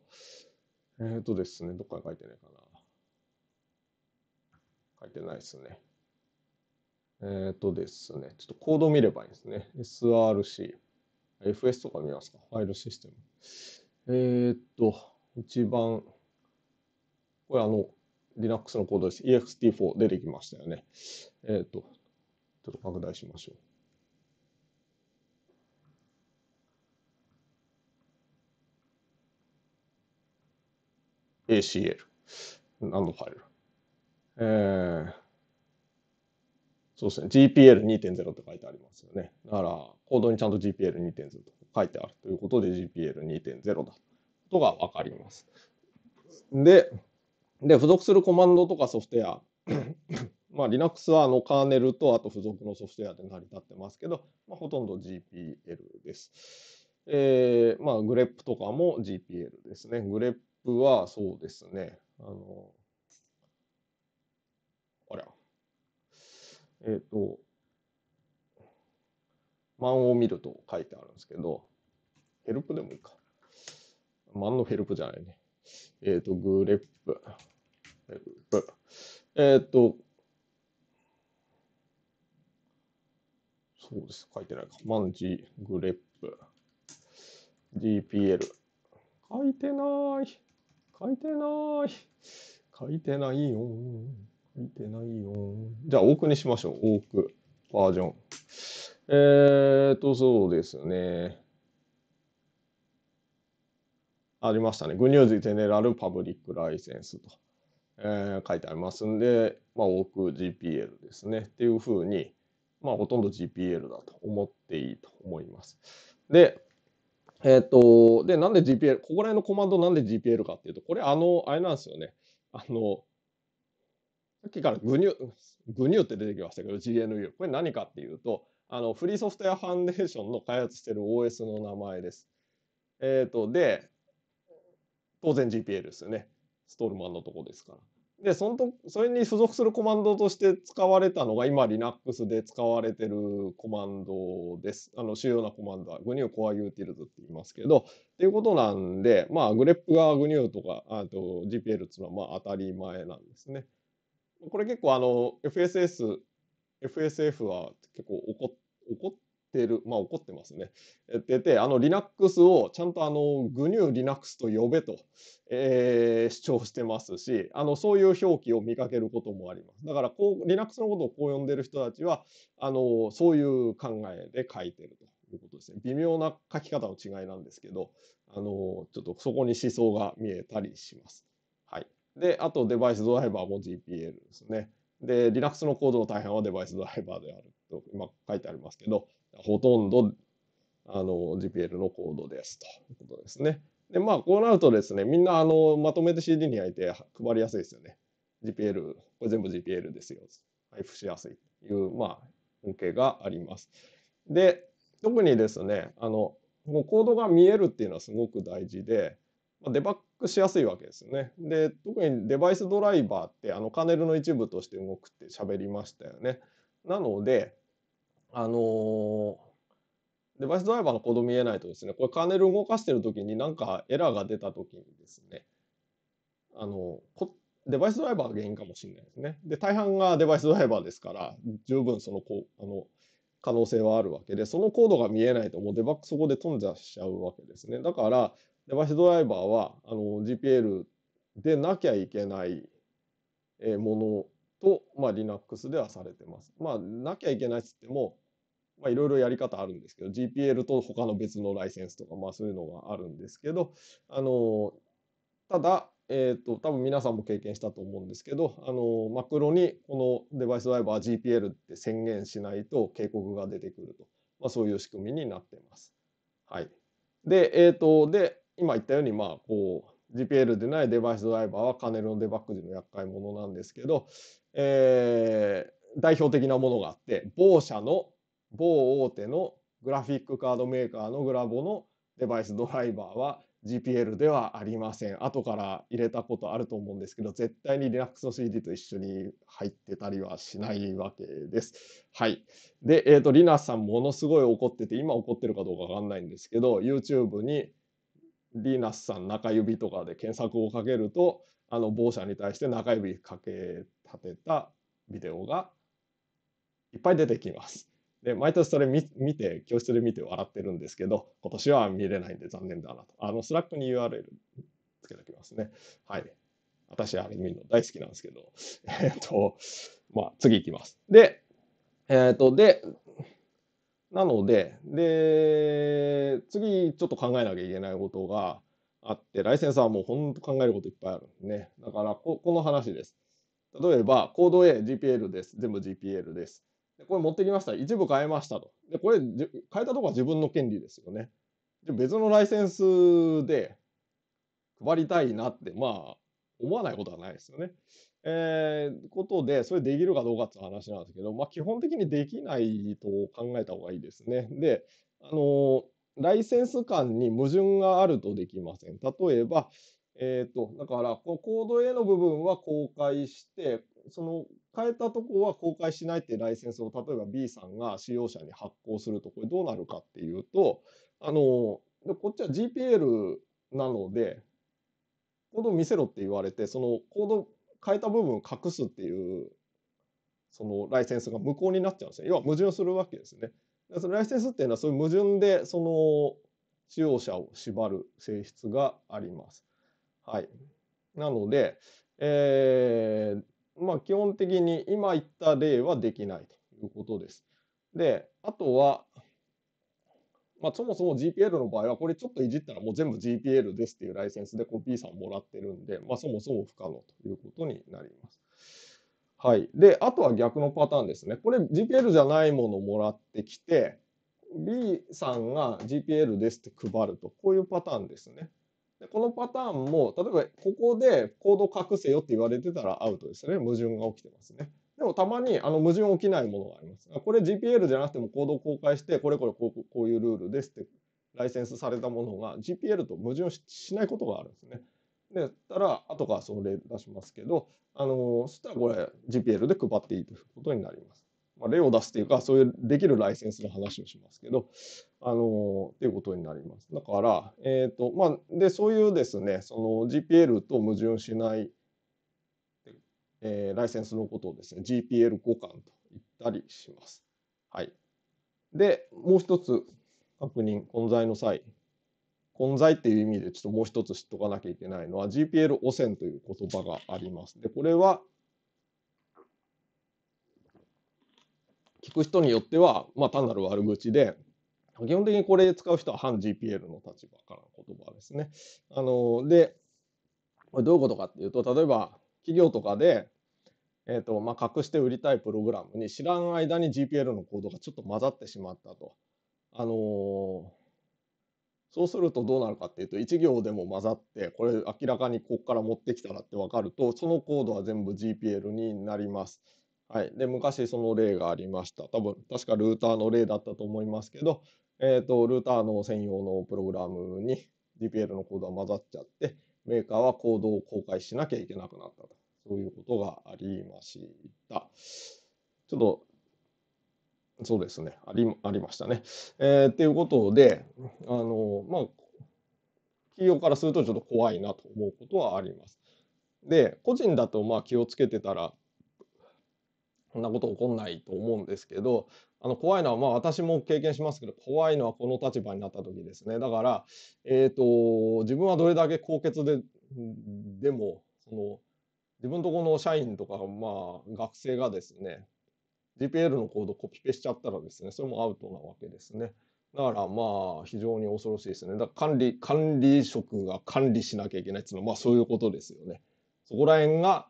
えっ、ー、とですね、どっかに書いてないかな。書いてないですね。えっ、ー、とですね、ちょっとコード見ればいいですね。SRC。FS とか見ますかファイルシステム。えっ、ー、と、一番、これあの、Linux のコードです。EXT4 出てきましたよね。えっ、と、ちょっと拡大しましょう。ACL。何のファイルえー、そうですね。GPL2.0 って書いてありますよね。だから、コードにちゃんと GPL2.0 と書いてあるということで GPL2.0 だことがわかります。で、で、付属するコマンドとかソフトウェアまあ、Linux はあのカーネルとあと付属のソフトウェアで成り立ってますけど、まあ、ほとんど GPL です。えー、まあ、グレップとかも GPL ですね。グレップはそうですね。あの、あら。えっ、ー、と、マンを見ると書いてあるんですけど、ヘルプでもいいか。マンのヘルプじゃないね。えっ、ー、と、グレップ。えっ、と、そうです。書いてないか。マンジ、グレップ、GPL。書いてない。書いてない。書いてないよ。書いてないよ。じゃあ、多くにしましょう。多く。バージョン。えーと、そうですね。ありましたね。グニューズ・ゼネラル・パブリック・ライセンスと、えー、書いてありますんで、まあ、多く GPL ですね。っていうふうに、まあ、ほとんど GPL だと思っていいと思います。で、えっ、と、で、なんで GPL、ここら辺のコマンドなんで GPL かっていうと、これ、あの、あれなんですよね。あの、さっきからグニュ、グニュって出てきましたけど、GNU。これ何かっていうと、あの、フリーソフトウェアファンデーションの開発してる OS の名前です。えっ、と、で、当然 GPL ですよね。ストールマンのとこですから。で、そのと、それに付属するコマンドとして使われたのが、今 Linux で使われてるコマンドです。あの、主要なコマンドは GNU Core Utils って言いますけど、っていうことなんで、まあ、grep が GNU とか、あと GPL っていうのは、まあ、当たり前なんですね。これ結構、あの、FSS、FSF は結構怒っ怒ってる、まあ怒ってますね。やってて、あの Linux をちゃんとあの GNULinux と呼べと、えー、主張してますし、あのそういう表記を見かけることもあります。だからこう Linux のことをこう呼んでる人たちは、あのそういう考えで書いてると。いうことですね微妙な書き方の違いなんですけど、あのちょっとそこに思想が見えたりします。はい、で、あとデバイスドライバーも GPL ですね。で、Linux のコードの大半はデバイスドライバーであると、今書いてありますけど、ほとんどあの GPL のコードですということですね。で、まあ、こうなるとですね、みんなあのまとめて CD に焼いて配りやすいですよね。GPL、これ全部 GPL ですよ。配布しやすいという、まあ、恩恵があります。で、特にですね、あの、コードが見えるっていうのはすごく大事で、デバッグしやすいわけですよね。で、特にデバイスドライバーって、あの、カネルの一部として動くって喋りましたよね。なので、あの、デバイスドライバーのコード見えないとですね、これカーネル動かしてる時になんかエラーが出た時にですね、あの、こデバイスドライバーが原因かもしれないですね。で、大半がデバイスドライバーですから、十分そのこあの可能性はあるわけで、そのコードが見えないともうデバッグそこで頓挫しちゃうわけですね。だから、デバイスドライバーはあの GPL でなきゃいけないものと、まあ、Linux ではされてます。まあ、なきゃいけないっつっても、まあ、いろいろやり方あるんですけど、GPL と他の別のライセンスとか、まあ、そういうのがあるんですけど、あのただ、えーと、多分皆さんも経験したと思うんですけど、あのマクロにこのデバイスドライバー GPL って宣言しないと警告が出てくると、まあ、そういう仕組みになってます。はい、で,、えーと、とで今言ったように、まあ、こう GPL でないデバイスドライバーはカネルのデバッグ時の厄介者なんですけど、えー、代表的なものがあって某社の某大手のグラフィックカードメーカーのグラボのデバイスドライバーは GPL ではありません。後から入れたことあると思うんですけど、絶対に Linux の CD と一緒に入ってたりはしないわけです。はい。で、えっ、ー、と、リナさんものすごい怒ってて、今怒ってるかどうかわかんないんですけど、YouTube にリナスさん中指とかで検索をかけると、あの、某社に対して中指かけ立てたビデオがいっぱい出てきます。で、毎年それ見見て、教室で見て笑ってるんですけど、今年は見れないんで残念だなと。あの、スラックに URL つけおきますね。はい。私、あれ見るの大好きなんですけど、[LAUGHS] えっ、と、まあ、次いきます。で、えっ、ー、と、で、なので、で、次ちょっと考えなきゃいけないことがあって、ライセンサーはもう本当考えることいっぱいあるんですね。だからこ、この話です。例えば、コード A、GPL です。全部 GPL です。でこれ持ってきました。一部変えましたと。で、これ、変えたとこは自分の権利ですよね。で別のライセンスで配りたいなって、まあ、思わないことはないですよね。えー、ことで、それできるかどうかって話なんですけど、まあ、基本的にできないと考えた方がいいですね。で、あのー、ライセンス間に矛盾があるとできません。例えば、えっ、ー、と、だから、このコード A の部分は公開して、その変えたとこは公開しないっていうライセンスを、例えば B さんが使用者に発行すると、これどうなるかっていうと、あの、でこっちは GPL なので、コードを見せろって言われて、そのコード変えた部分を隠すっていう、そのライセンスが無効になっちゃうんですね。要は矛盾するわけですね。そのライセンスっていうのはそういう矛盾で、その使用者を縛る性質があります。はい。なので、えー、まあ、基本的に今言った例はできないということです。で、あとは、まあ、そもそも GPL の場合は、これちょっといじったらもう全部 GPL ですっていうライセンスで、コピ B さんもらってるんで、まあ、そもそも不可能ということになります。はい。で、あとは逆のパターンですね。これ GPL じゃないものをもらってきて、B さんが GPL ですって配ると、こういうパターンですね。でこのパターンも、例えばここでコードを隠せよって言われてたらアウトですね。矛盾が起きてますね。でもたまにあの矛盾起きないものがあります。これ GPL じゃなくてもコードを公開して、これこれこうこういうルールですってライセンスされたものが GPL と矛盾しないことがあるんですね。で、たら後からその例出しますけど、あのそしたらこれ GPL で配っていいということになります。まあ、例を出すっていうか、そういうできるライセンスの話をしますけど、あのっいうことになります。だから、えっ、ー、と、まあ、で、そういうですね、その GPL と矛盾しない、えー、ライセンスのことをですね、GPL 互換と言ったりします。はい。で、もう一つ、確認、混在の際。混在っていう意味で、ちょっともう一つ知っとかなきゃいけないのは、GPL 汚染という言葉があります。で、これは、聞く人によっては、まあ、単なる悪口で、基本的にこれ使う人は反 GPL の立場からの言葉ですね。あので、これどういうことかっていうと、例えば企業とかで、えーとまあ、隠して売りたいプログラムに知らん間に GPL のコードがちょっと混ざってしまったと。あのー、そうするとどうなるかっていうと1行でも混ざってこれ明らかにここから持ってきたらって分かるとそのコードは全部 GPL になります。はい。で、昔その例がありました。多分、確かルーターの例だったと思いますけど、えっ、ー、と、ルーターの専用のプログラムに DPL のコードが混ざっちゃって、メーカーはコードを公開しなきゃいけなくなったと。そういうことがありました。ちょっとそうですね。ありありましたね。えー、っていうことで、あの、まあ、企業からするとちょっと怖いなと思うことはあります。で、個人だとまあ気をつけてたらそんなこと起こんないと思うんですけど、あの怖いのは、まあ私も経験しますけど、怖いのはこの立場になった時ですね。だから、えっ、ー、と、自分はどれだけ高潔で、でも、その、自分とこの社員とか、まあ学生がですね、GPL のコードコピペしちゃったらですね、それもアウトなわけですね。だからまあ非常に恐ろしいですね。だから管理、管理職が管理しなきゃいけないっていうのはまあそういうことですよね。そこら辺が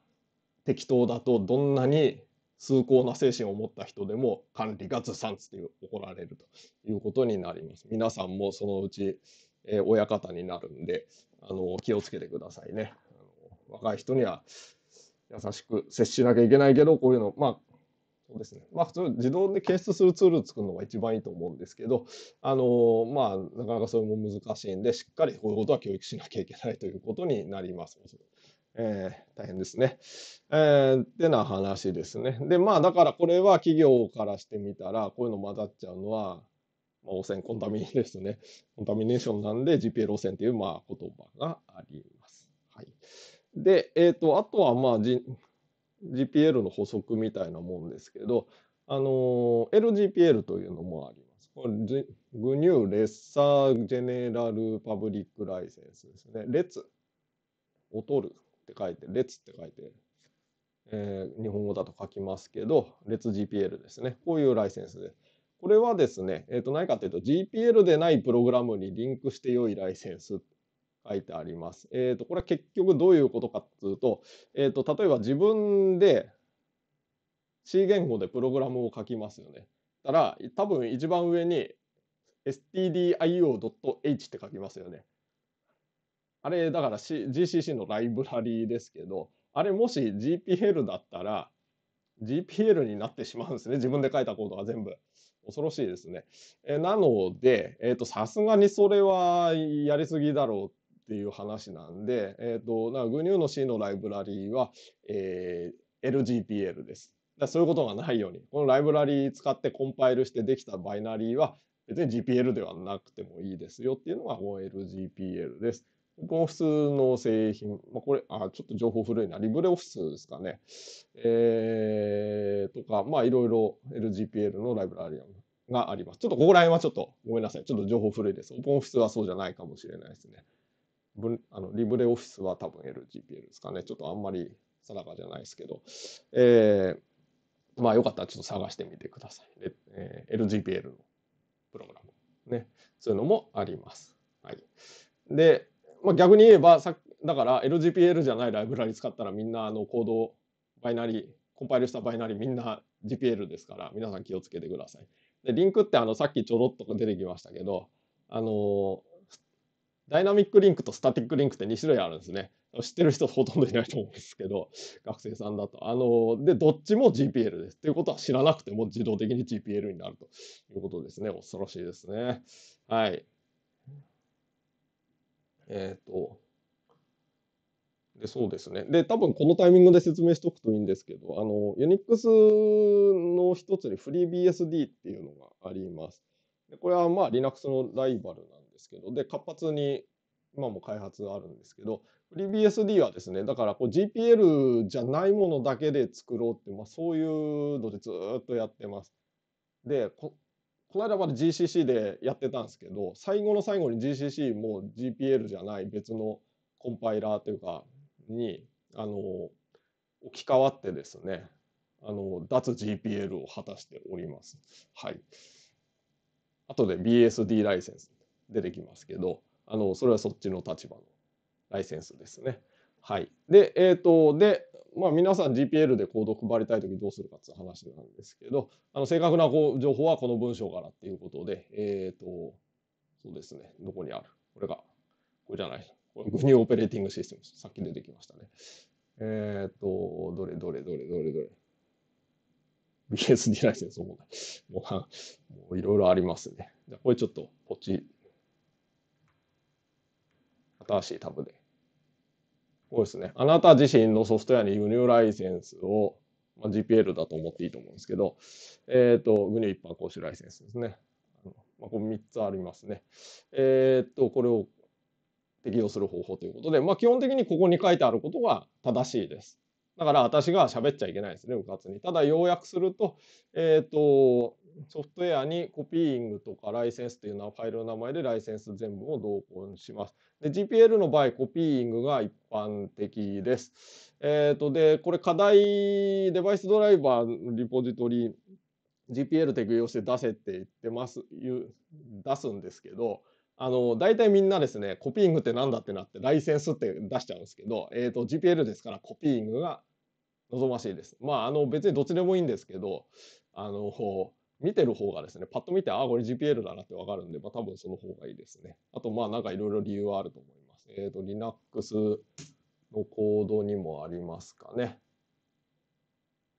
適当だとどんなに崇高な精神を持った人でも管理がずさんつって怒られるということになります。皆さんもそのうち、えー、親方になるんであの気をつけてくださいね。あの若い人には優しく接しなきゃいけないけどこういうのまあそうですね。まあ普通自動で検出するツールを作るのが一番いいと思うんですけど、あのまあなかなかそれも難しいんで、しっかりこういうことは教育しなきゃいけないということになります。えー、大変ですね。えー、ってな話ですね。で、まあだからこれは企業からしてみたら、こういうの混ざっちゃうのは、まあ、汚染コンタミネーシね。コンタミネーションなんで GPL 汚染というまあ言葉があります。はい。で、えっ、ー、と、あとはまあ、G、GPL の補足みたいなもんですけど、あのー、LGPL というのもあります。これ、グニューレッサージェネラルパブリックライセンスですね。列を取るって書いて、列って書いて、えー、日本語だと書きますけど、列 GPL ですね。こういうライセンスです。これはですね、えっ、ー、と、何かというと、GPL でないプログラムにリンクして良いライセンス書いてあります。えっ、ー、と、これは結局どういうことかっていうと、えっ、ー、と、例えば自分で C 言語でプログラムを書きますよね。たら、多分一番上に stdio.h って書きますよね。あれ、だから、C、GCC のライブラリーですけど、あれもし GPL だったら、GPL になってしまうんですね。自分で書いたコードが全部。恐ろしいですね。えなので、えっ、ー、と、さすがにそれはやりすぎだろうっていう話なんで、えっ、ー、と、な GNU の C のライブラリーは、えー、LGPL です。だそういうことがないように、このライブラリー使ってコンパイルしてできたバイナリーは、別に GPL ではなくてもいいですよっていうのが、この LGPL です。オーフィスの製品、まあ、これ、あ、ちょっと情報古いな、リブレオフィスですかね。えー、とか、まあ、いろいろ LGPL のライブラリアがあります。ちょっとここら辺はちょっとごめんなさい。ちょっと情報古いです。オープンオフィスはそうじゃないかもしれないですね。あのリブレオフィスは多分 LGPL ですかね。ちょっとあんまり定かじゃないですけど。えー、まあ、よかったらちょっと探してみてください。でえー、LGPL のプログラム。ね。そういうのもあります。はい。で、まあ、逆に言えばさだから LGPL じゃないライブラリ使ったらみんなあのコードバイナリーコンパイルしたバイナリーみんな GPL ですから皆さん気をつけてください。でリンクってあのさっきちょろっと出てきましたけどあのダイナミックリンクとスタティックリンクって2種類あるんですね。知ってる人ほとんどいないと思うんですけど学生さんだと。あのでどっちも GPL です。ということは知らなくても自動的に GPL になるということですね。恐ろしいですね。はい。えっ、ー、と、でそうですね。で、多分このタイミングで説明しておくといいんですけど、あの、Unix の一つに FreeBSD っていうのがあります。でこれはまあ Linux のライバルなんですけど、で、活発に今も開発あるんですけど、FreeBSD はですね、だからこう GPL じゃないものだけで作ろうってまあ、そういうのでずっとやってます。で、ここの間まで GCC でやってたんですけど、最後の最後に GCC も GPL じゃない別のコンパイラーというかに、あの、置き換わってですね、あの、脱 GPL を果たしております。はい。後で BSD ライセンス出てきますけど、あの、それはそっちの立場のライセンスですね。はい。で、えっ、ー、と、で、まあ、皆さん GPL でコード配りたいときどうするかって話なんですけど、あの正確なこう情報はこの文章からっていうことで、えっ、ー、と、そうですね、どこにあるこれが、これじゃない。これ、グニューオペレーティングシステムさっき出てきましたね。えっ、ー、と、どれどれどれどれどれ。BSD ライセンスももう、もういろいろありますね。じゃこれちょっと、こっち、新しいタブでこうですね。あなた自身のソフトウェアに GNU ライセンスを、まあ、GPL だと思っていいと思うんですけど、えっ、ー、と、GNU 一般公衆ライセンスですね。あのまあ、これ3つありますね。えっ、と、これを適用する方法ということで、まあ、基本的にここに書いてあることが正しいです。だから私が喋っちゃいけないですね、うかつに。ただ要約すると、えっ、ー、と、ソフトウェアにコピーイングとかライセンスというのはファイルの名前でライセンス全部を同梱します。で、GPL の場合、コピーイングが一般的です。えっ、ー、と、で、これ課題、デバイスドライバーのリポジトリ、GPL 適用して出せって言ってます、出すんですけど、あの、大体みんなですね、コピーングって何だってなって、ライセンスって出しちゃうんですけど、えっ、ー、と、GPL ですからコピーイングが望ましいです。まあ、あの、別にどっちでもいいんですけど、あの、見てる方がですね、パッと見て、ああ、これ GPL だなってわかるんで、まあ、多分その方がいいですね。あと、まあ、なんかいろいろ理由はあると思います。えっ、ー、と、Linux のコードにもありますかね。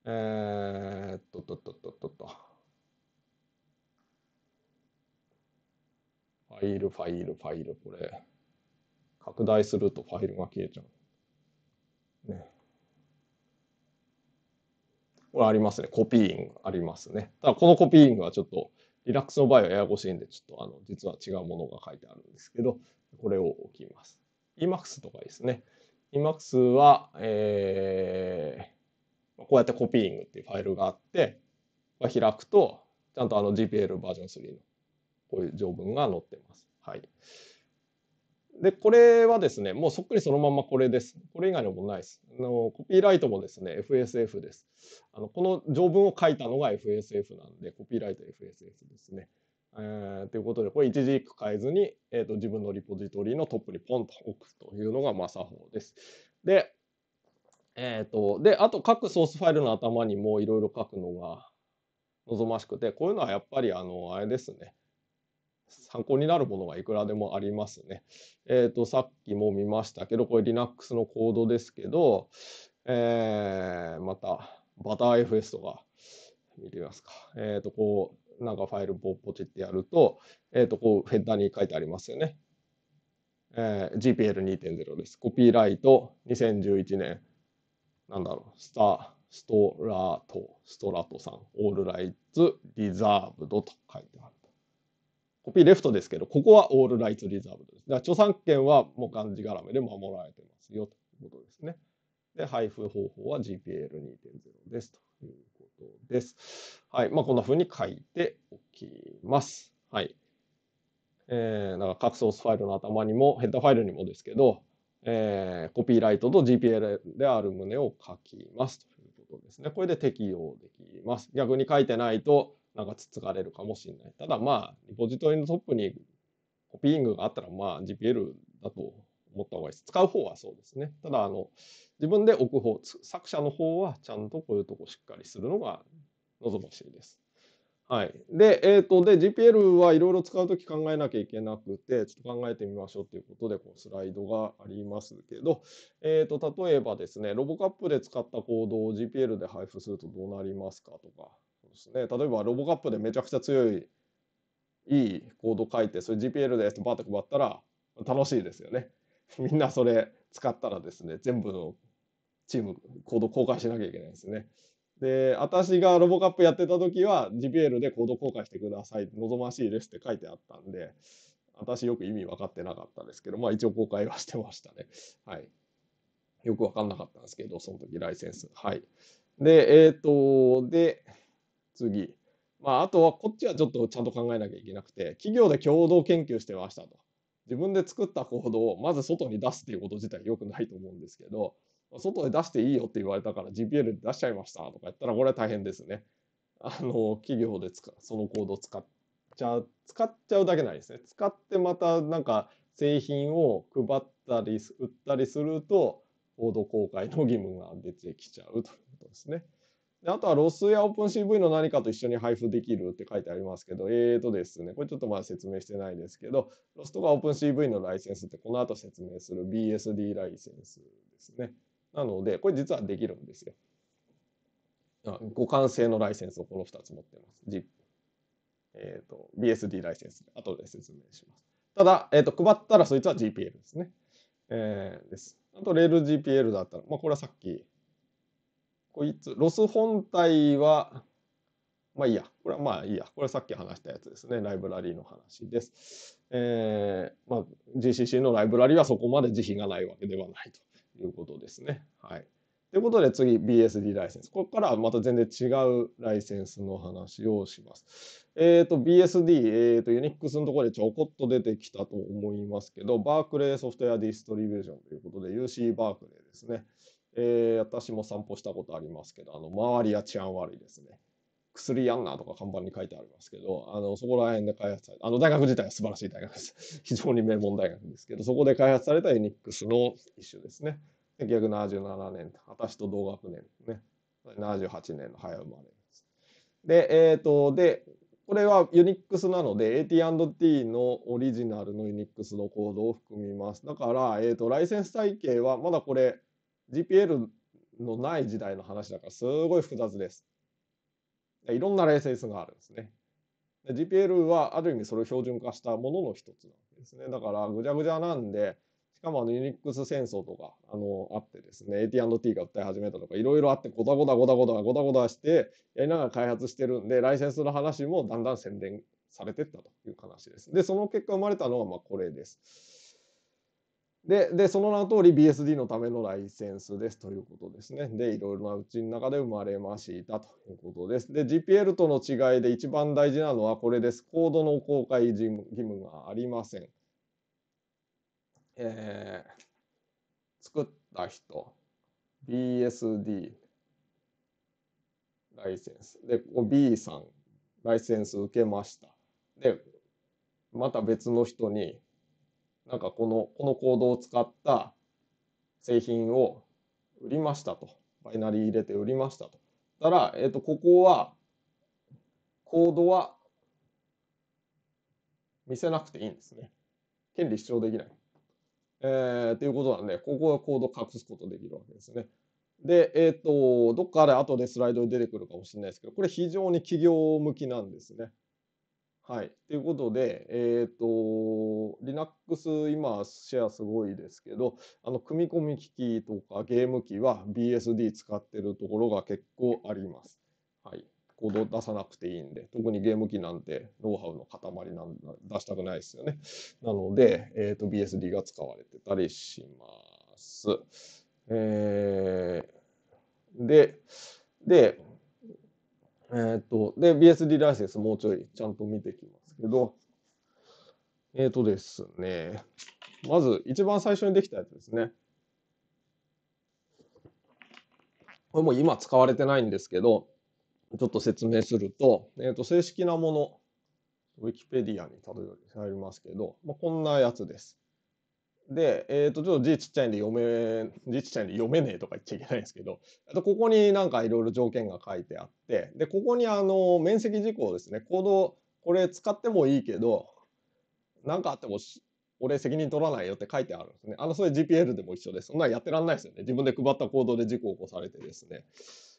えー、っと、と、っと、っと、と、と。ファイル、ファイル、ファイル、これ。拡大するとファイルが消えちゃう。ね。これありますね。コピーイングありますね。ただこのコピーイングはちょっと、リラックスの場合はややこしいんで、ちょっとあの、実は違うものが書いてあるんですけど、これを置きます。Emacs とかですね。Emacs は、えー、こうやってコピーングっていうファイルがあって、開くと、ちゃんとあの GPL バージョン3のこういう条文が載ってます。はい。で、これはですね、もうそっくりそのままこれです。これ以外のもないです。あのコピーライトもですね、FSF です。あのこの条文を書いたのが FSF なんで、コピーライト FSF ですね。えー、ということで、これ一字一句変えずに、えーと、自分のリポジトリのトップにポンと置くというのがまさ法です。で、えっ、ー、と、で、あと各ソースファイルの頭にもいろいろ書くのが望ましくて、こういうのはやっぱり、あの、あれですね。参考になるものがいくらでもありますね。えっ、ー、と、さっきも見ましたけど、これ Linux のコードですけど、えー、また、バター FS とか、見てみますか。えっ、ー、と、こう、なんかファイルポポチってやると、えっ、ー、と、こう、フェッダーに書いてありますよね。えー、GPL2.0 です。コピーライト2011年、なんだろう、スター、ストラート、ストラトさん、オールライツ、リザーブドと書いてある。コピーレフトですけど、ここはオールライツリザーブです。だから著作権はもう漢字絡めで守られてますよということですね。で、配布方法は GPL2.0 ですということです。はい。まあ、こんな風に書いておきます。はい。えー、なんか各ソースファイルの頭にも、ヘッダーファイルにもですけど、えー、コピーライトと GPL である旨を書きますということですね。これで適用できます。逆に書いてないと、なんかつつかれるかもしれない。ただまあ、リポジトリのトップにコピーイングがあったら、まあ GPL だと思った方がいいです。使う方はそうですね。ただ、あの、自分で置く方、作者の方はちゃんとこういうとこしっかりするのが望ましいです。はい。で、えっ、ー、と、で、GPL はいろいろ使うとき考えなきゃいけなくて、ちょっと考えてみましょうということで、こうスライドがありますけど、えっ、ー、と、例えばですね、ロボカップで使ったコードを GPL で配布するとどうなりますかとか、ですね例えばロボカップでめちゃくちゃ強いいいコード書いてそれ GPL ですとバーって配ったら楽しいですよね。[LAUGHS] みんなそれ使ったらですね全部のチームコード公開しなきゃいけないですね。で私がロボカップやってた時は GPL でコード公開してください望ましいですって書いてあったんで私よく意味分かってなかったですけどまあ一応公開はしてましたね。はい、よく分かんなかったんですけどその時ライセンス。はい、でえっ、ー、とで次。まあ、あとはこっちはちょっとちゃんと考えなきゃいけなくて、企業で共同研究してましたと。自分で作った行動をまず外に出すっていうこと自体良くないと思うんですけど、外で出していいよって言われたから GPL で出しちゃいましたとか言ったらこれは大変ですね。あの、企業で使そのコード使っちゃう、使っちゃうだけないですね。使ってまたなんか製品を配ったり、売ったりすると、コード公開の義務が出てきちゃうということですね。であとはロスや OpenCV の何かと一緒に配布できるって書いてありますけど、えーとですね、これちょっとまだ説明してないですけど、ロスとか OpenCV のライセンスってこの後説明する BSD ライセンスですね。なので、これ実はできるんですよ。互換性のライセンスをこの2つ持ってます。ZIP。えっ、ー、と、BSD ライセンス。後で説明します。ただ、えっ、ー、と、配ったらそいつは GPL ですね。えー、です。あと、RailGPL だったら、まあ、これはさっきこいつ、ロス本体は、まあいいや。これはまあいいや。これさっき話したやつですね。ライブラリの話です。えー、まあ GCC のライブラリはそこまで慈悲がないわけではないということですね。はい。ということで次 BSD ライセンス。ここからはまた全然違うライセンスの話をします。えっ、ー、と BSD、えっ、ー、と Unix のところでちょこっと出てきたと思いますけど、バークレーソフトウェアディストリビューションということで UC バークレーですね。えー、私も散歩したことありますけど、あの、周りは治安悪いですね。薬やんなとか看板に書いてありますけど、あの、そこら辺で開発された、あの、大学自体は素晴らしい大学です。[LAUGHS] 非常に名門大学ですけど、そこで開発されたユニックスの一種ですね。1977年、私と同学年ね。78年の早生まれです。で、えっ、ー、と、で、これはユニックスなので AT&T のオリジナルのユニックスのコードを含みます。だから、えーとライセンス体系はまだこれ GPL のない時代の話だからすごい複雑です。いろんなレイセンスがあるんですね。GPL はある意味それを標準化したものの一つなんですね。だからぐちゃぐちゃなんで、しかもあのユニックス戦争とかあのあってですね、AT&T が訴え始めたとか、いろいろあってごたごたごたごたごたゴたして、やりながら開発してるんで、ライセンスの話もだんだん宣伝されてったという話です。で、その結果生まれたのはまあこれです。ででその名の通り BSD のためのライセンスですということですね。でいろいろなうちの中で生まれましたということです。で GPL との違いで一番大事なのはこれです。コードの公開義務がありません。えー、作った人 BSD ライセンスでここ B さんライセンス受けました。でまた別の人になんかこのこのコードを使った製品を売りましたと。バイナリー入れて売りましたと。たら、えっ、ー、と、ここは、コードは見せなくていいんですね。権利主張できない。えー、ということなんで、ここはコード隠すことできるわけですね。で、えっ、ー、と、どっかで後でスライドで出てくるかもしれないですけど、これ非常に企業向きなんですね。はい。ということで、えっと、Linux 今シェアすごいですけど、あの、組み込み機器とかゲーム機は BSD 使ってるところが結構あります。はい。コード出さなくていいんで、特にゲーム機なんてノウハウの塊なん出したくないですよね。なので、えっ、ー、と、BSD が使われてたりします。えー、で、で、えー、っと、で、BSD ライセンスもうちょいちゃんと見てきますけど、えー、っとですね、まず一番最初にできたやつですね。これも今使われてないんですけど、ちょっと説明すると、えー、っと、正式なもの、ウィキペディアにたどり入りますけど、まあ、こんなやつです。で、えっ、ー、と、ちょっと字ちっちゃいんで読め、字ちっちゃいんで読めねえとか言っちゃいけないんですけど、あとここになんかいろいろ条件が書いてあって、で、ここにあの、面積事項ですね、行動、これ使ってもいいけど、なんかあっても俺責任取らないよって書いてあるんですね。あの、それ GPL でも一緒です。そんなやってらんないですよね。自分で配った行動で事故を起こされてですね、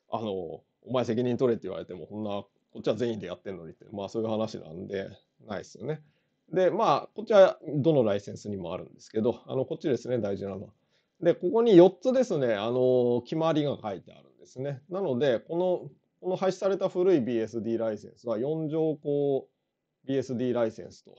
あの、お前責任取れって言われても、こんな、こっちは全員でやってんのにって、まあそういう話なんで、ないですよね。で、まあ、こちら、どのライセンスにもあるんですけど、あのこっちですね、大事なのは。で、ここに4つですね、あの決まりが書いてあるんですね。なので、このこの廃止された古い BSD ライセンスは4条項 BSD ライセンスと、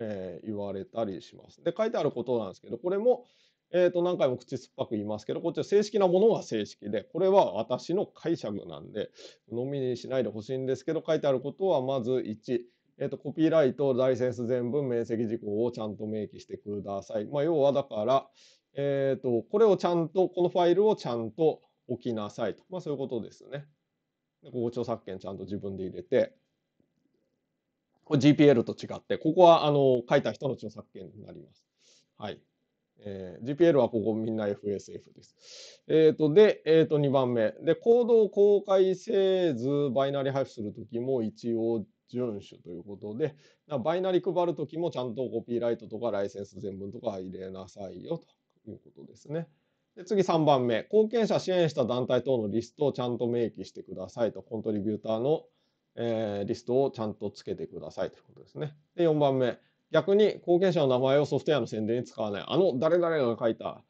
えー、言われたりします。で、書いてあることなんですけど、これも、えっ、ー、と、何回も口酸っぱく言いますけど、こっちは正式なものは正式で、これは私の解釈なんで、飲みにしないでほしいんですけど、書いてあることはまず1、えっと、コピーライト、ライセンス全文、面積事項をちゃんと明記してください。まあ、要はだから、えっ、と、これをちゃんと、このファイルをちゃんと置きなさいと。まあ、そういうことですね。でここ著作権ちゃんと自分で入れて、これ GPL と違って、ここはあの書いた人の著作権になります。はい。えー、GPL はここみんな FSF です。えっ、ー、と、で、えっ、ー、と、2番目。で、コードを公開せず、バイナリ配布するときも一応遵守ということで、バイナリ配るときもちゃんとコピーライトとかライセンス全文とか入れなさいよということですね。で次3番目、貢献者支援した団体等のリストをちゃんと明記してくださいと、コントリビューターの、えー、リストをちゃんとつけてくださいということですね。で4番目、逆に貢献者の名前をソフトウェアの宣伝に使わない。あの誰々が書いた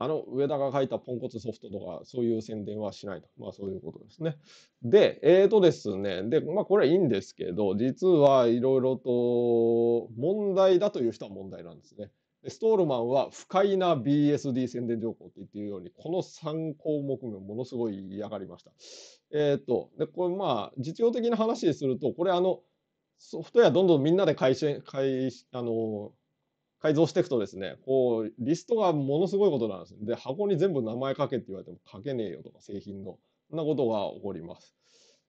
あの上田が書いたポンコツソフトとか、そういう宣伝はしないと。まあそういうことですね。で、えーとですね、で、まあこれはいいんですけど、実はいろいろと問題だという人は問題なんですね。ストールマンは不快な BSD 宣伝情報と言っているように、この3項目がものすごい嫌がりました。えっ、ー、と、で、これまあ実用的な話にすると、これあの、ソフトウェアどんどんみんなで改善、改、あの、改造していくとですね、こう、リストがものすごいことなんです。で、箱に全部名前書けって言われても書けねえよとか、製品の。そんなことが起こります。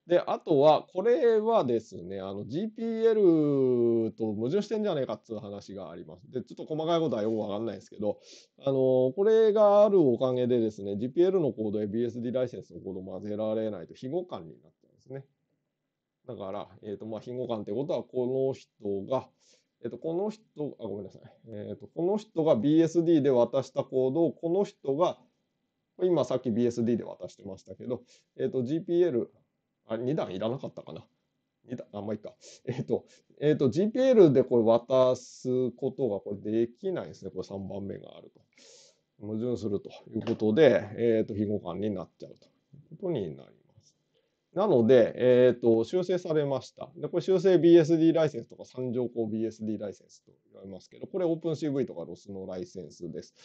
で、あとは、これはですね、あの GPL と矛盾してんじゃねえかっていう話があります。で、ちょっと細かいことはよくわかんないですけど、あの、これがあるおかげでですね、GPL のコードや BSD ライセンスのコードを混ぜられないと非互換になってるんですね。だから、えっ、ー、と、まあ、非互換ってことは、この人が、えっと、この人、あ、ごめんなさい。えっと、この人が BSD で渡したコードを、この人が、今さっき BSD で渡してましたけど、えっと、GPL、あ、2段いらなかったかな。2段、あ、まあ、いいか。えっと、えっと、GPL でこれ渡すことがこれできないんですね。これ3番目があると。矛盾するということで、えっと、非互換になっちゃうということになります。なので、えーと、修正されました。でこれ修正 BSD ライセンスとか三条項 BSD ライセンスと言われますけど、これ OpenCV とか ROS のライセンスです。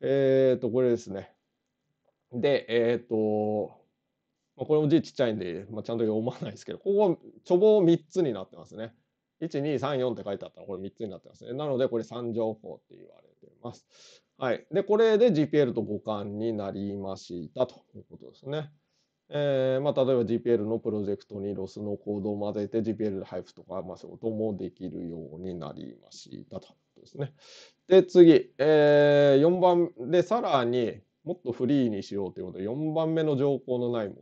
えっ、ー、と、これですね。で、えっ、ー、と、まあ、これも字ちっちゃいんで、まあ、ちゃんと読まないですけど、ここ、帳簿3つになってますね。1234って書いてあったら、これ3つになってますね。なので、これ三条項って言われてます。はい。で、これで GPL と互換になりましたということですね。えー、まあ、例えば GPL のプロジェクトにロスのコードを混ぜて GPL で配布とか、まあ、仕事もできるようになりましたと。ですね。で、次、えー、4番で、さらにもっとフリーにしようということで、4番目の条項のないもの。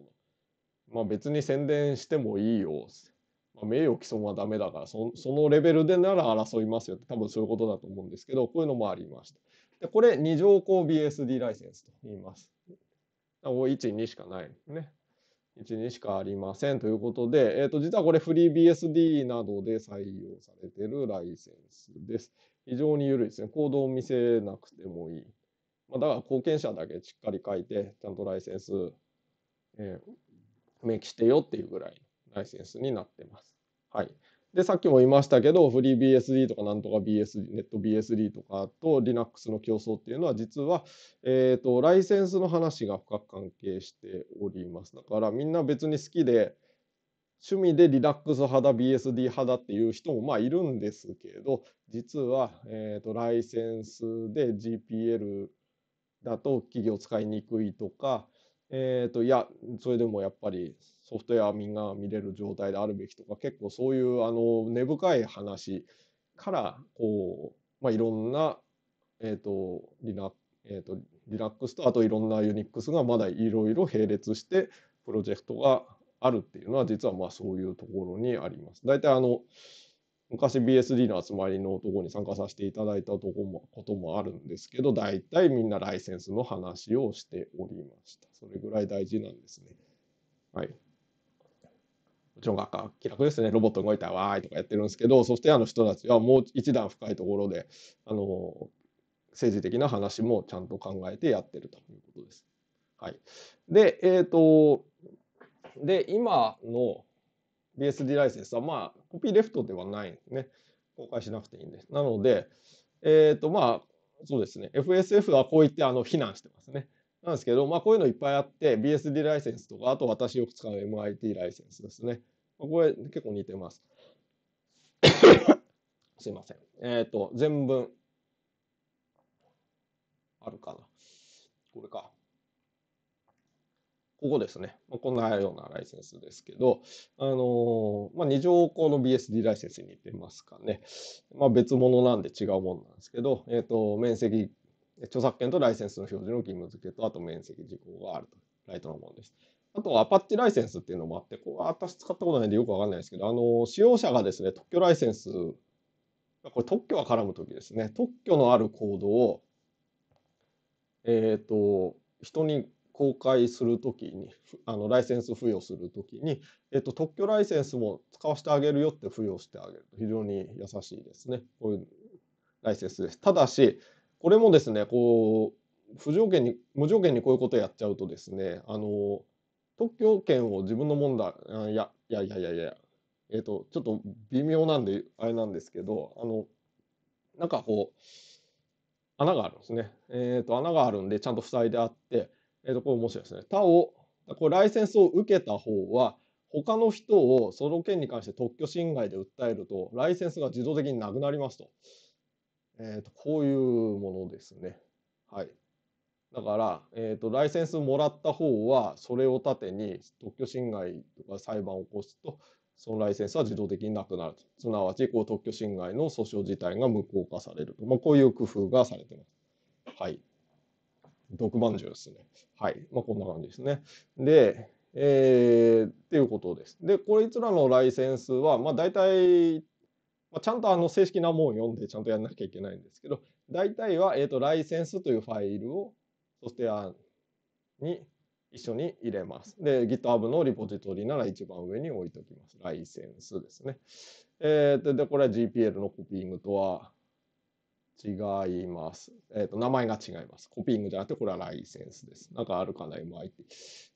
まあ、別に宣伝してもいいよ。まあ、名誉毀損はダメだからそ、そのレベルでなら争いますよって、多分そういうことだと思うんですけど、こういうのもありました。でこれ、二条項 BSD ライセンスと言います。1、2しかないですね。1、2しかありませんということで、えっ、ー、と、実はこれ FreeBSD などで採用されているライセンスです。非常に緩いですね。コードを見せなくてもいい。まあ、だから貢献者だけしっかり書いて、ちゃんとライセンス、えー、明記してよっていうぐらいライセンスになってます。はい。で、さっきも言いましたけど、フリー BSD とかなんとか BSD、ネット BSD とかと Linux の競争っていうのは、実は、えっ、と、ライセンスの話が深く関係しております。だから、みんな別に好きで、趣味でリラックス派だ、BSD 派だっていう人もまあいるんですけど、実は、えっ、と、ライセンスで GPL だと企業使いにくいとか、えっ、と、いや、それでもやっぱりソフトウェアみんな見れる状態であるべきとか結構そういうあの根深い話からこう、まあ、いろんな、えーとリナえーと、リックスとあといろんなユニックスがまだいろいろ並列してプロジェクトがあるっていうのは実はまあそういうところにあります。大体あの昔 BSD の集まりのとこに参加させていただいたとこもこともあるんですけど大体みんなライセンスの話をしておりました。それぐらい大事なんですね。はい。もちろん楽気楽ですね。ロボット動いたわーいとかやってるんですけど、そしてあの人たちはもう一段深いところで、あの、政治的な話もちゃんと考えてやってるということです。はい。で、えっ、ー、と、で、今の BSD ライセンスは、まあ、コピーレフトではないんですね。公開しなくていいんです。なので、えっ、ー、と、まあ、そうですね。FSF はこう言って、あの、非難してますね。なんですけど、まあ、こういうのいっぱいあって、BSD ライセンスとか、あと私よく使う MIT ライセンスですね。まあ、これ結構似てます。[COUGHS] すいません。えっ、ー、と、全文。あるかな。これか。ここですね。まあ、こんなようなライセンスですけど、あのー、まあ、二乗項の BSD ライセンスに似てますかね。まあ、別物なんで違うもんなんですけど、えっ、ー、と、面積著作権とライセンスの表示の義務付けと、あと面積事項があると。ライトのものです。あと、アパッチライセンスっていうのもあって、ここは私使ったことないんでよくわかんないですけど、あの、使用者がですね、特許ライセンス、これ特許が絡むときですね、特許のあるコードを、えっ、ー、と、人に公開するときに、あの、ライセンス付与するときに、えっ、ー、と、特許ライセンスも使わせてあげるよって付与してあげると非常に優しいですね。こういうライセンスです。ただし、これもですねこう不条件に無条件にこういうことをやっちゃうとですねあの特許権を自分のもんだいやいやいやいやいやえっ、ー、とちょっと微妙なんであれなんですけどあのなんかこう穴があるんですね。えっ、ー、と穴があるんでちゃんと塞いであって、えっ、ー、とこれ面白いですね。他をこれライセンスを受けた方は他の人をその件に関して特許侵害で訴えるとライセンスが自動的になくなりますと。えー、とこういうものですね。はい、だから、えーと、ライセンスもらった方はそれを盾に特許侵害とか裁判を起こすとそのライセンスは自動的になくなると。すなわちこう特許侵害の訴訟自体が無効化されると、まあ、こういう工夫がされてます。はい毒まんじゅうですね。はい。まあ、こんな感じですね。で、えー、っていうことです。で、こいつらのライセンスは、まあ、大体まあ、ちゃんとあの正式なもん読んでちゃんとやんなきゃいけないんですけど、大体は、えーと、ライセンスというファイルをソフトウェアに一緒に入れます。で、GitHub のリポジトリなら一番上に置いておきます。ライセンスですね。えーと、で、これは GPL のコピーングとは違います。えっ、ー、と、名前が違います。コピーングじゃなくて、これはライセンスです。なんかあるかな、今入って。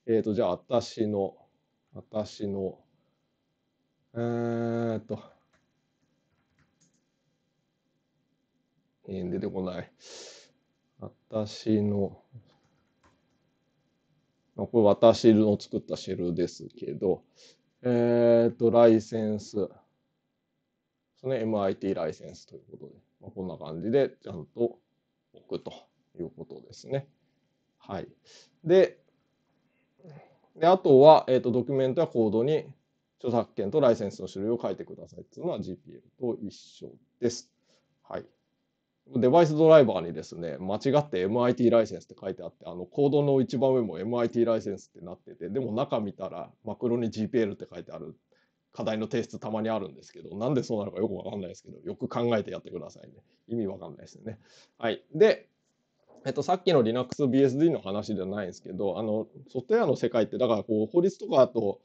えっ、ー、と、じゃあ、私の、私の、えっ、ー、と、えー、出てこない。私の、これ私の作ったシェルですけど、えっ、と、ライセンス。その MIT ライセンスということで、まあ、こんな感じでちゃんと置くということですね。はい。で、であとは、えっ、ー、と、ドキュメントやコードに著作権とライセンスの種類を書いてくださいっていうのは GPL と一緒です。はい。デバイスドライバーにですね、間違って MIT ライセンスって書いてあって、あのコードの一番上も MIT ライセンスってなってて、でも中見たらマクロに GPL って書いてある課題の提出たまにあるんですけど、なんでそうなのかよくわかんないですけど、よく考えてやってくださいね。意味わかんないですよね。はい。で、えっと、さっきの LinuxBSD の話じゃないんですけど、あの、ソフトウェアの世界って、だからこう、法律とかあと、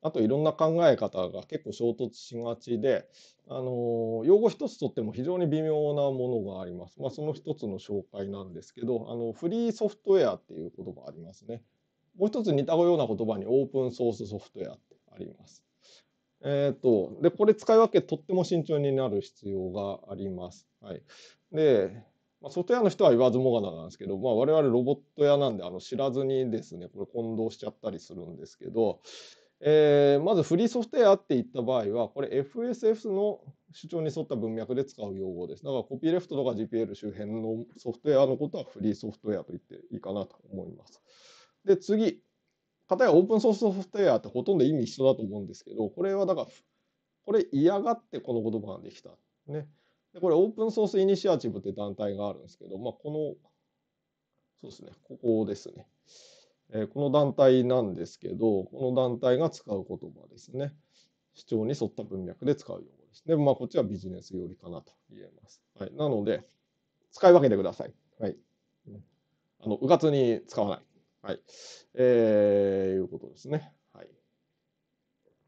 あといろんな考え方が結構衝突しがちで、あの用語一つとっても非常に微妙なものがあります。まあ、その一つの紹介なんですけどあのフリーソフトウェアっていう言葉ありますね。もう一つ似たような言葉にオープンソースソフトウェアってあります。えっ、ー、とでこれ使い分けとっても慎重になる必要があります。はい、でまあ、ソフトウェアの人は言わずもがななんですけど、まあ、我々ロボット屋なんであの知らずにですねこれ混同しちゃったりするんですけど、えー、まずフリーソフトウェアって言った場合は、これ FSF の主張に沿った文脈で使う用語です。だからコピーレフトとか GPL 周辺のソフトウェアのことはフリーソフトウェアと言っていいかなと思います。で、次。かたやオープンソースソフトウェアってほとんど意味一緒だと思うんですけど、これはだから、これ嫌がってこの言葉ができた。ね。で、これオープンソースイニシアチブって団体があるんですけど、まあ、この、そうですね、ここですね。えこの団体なんですけど、この団体が使う言葉ですね。主張に沿った文脈で使う用語です。ね。まあ、こっちはビジネス寄りかなと言えます。はい、なので、使い分けてください。はい。あの、うかつに使わない。はい。えー、いうことですね。はい。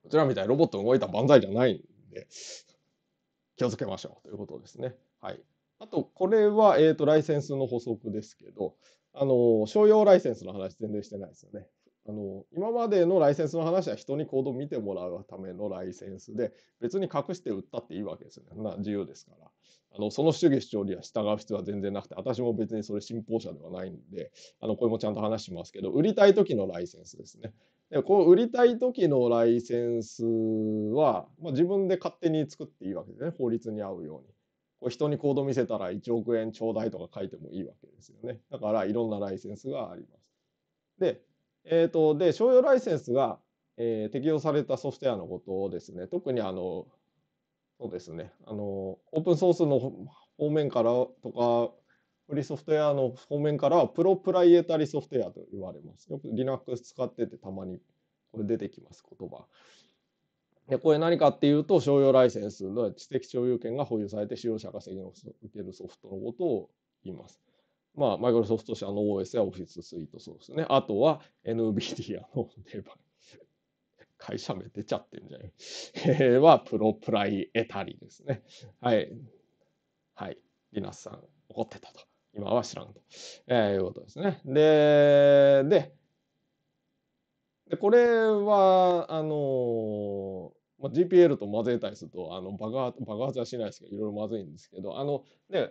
こちらみたいにロボット動いた万歳じゃないんで、気をつけましょうということですね。はい。あと、これは、えっ、ー、と、ライセンスの補足ですけど、あの、商用ライセンスの話全然してないですよね。あの、今までのライセンスの話は人に行動を見てもらうためのライセンスで、別に隠して売ったっていいわけですよね。な自由ですから。あの、その主義主張には従う必要は全然なくて、私も別にそれ信奉者ではないんで、あの、これもちゃんと話しますけど、売りたい時のライセンスですね。でこう売りたい時のライセンスは、まあ、自分で勝手に作っていいわけですね法律に合うように。こう人にコード見せたら1億円ちょうだいとか書いてもいいわけですよね。だからいろんなライセンスがあります。で、えっ、ー、と、で、商用ライセンスが、えー、適用されたソフトウェアのことをですね、特にあの、そうですね、あの、オープンソースの方面からとか、フリーソフトウェアの方面からはプロプライエタリソフトウェアと言われます。よく Linux 使っててたまにこれ出てきます、言葉。でこれ何かっていうと、商用ライセンスの知的所有権が保有されて使用者が責任を受けるソフトのことを言います。まあ、マイクロソフト社の OS やオフィス c e スイートそうですね。あとは NVIDIA のデバイス。会社名出ちゃってんじゃん。えは、プロプライエタリですね。はい。はい。リナスさん、怒ってたと。今は知らんと、えー、いうことですね。で、で、でこれは、あのーまあ、GPL と混ぜたりするとあの爆発爆発はしないですけどいろいろまずいんですけどあのね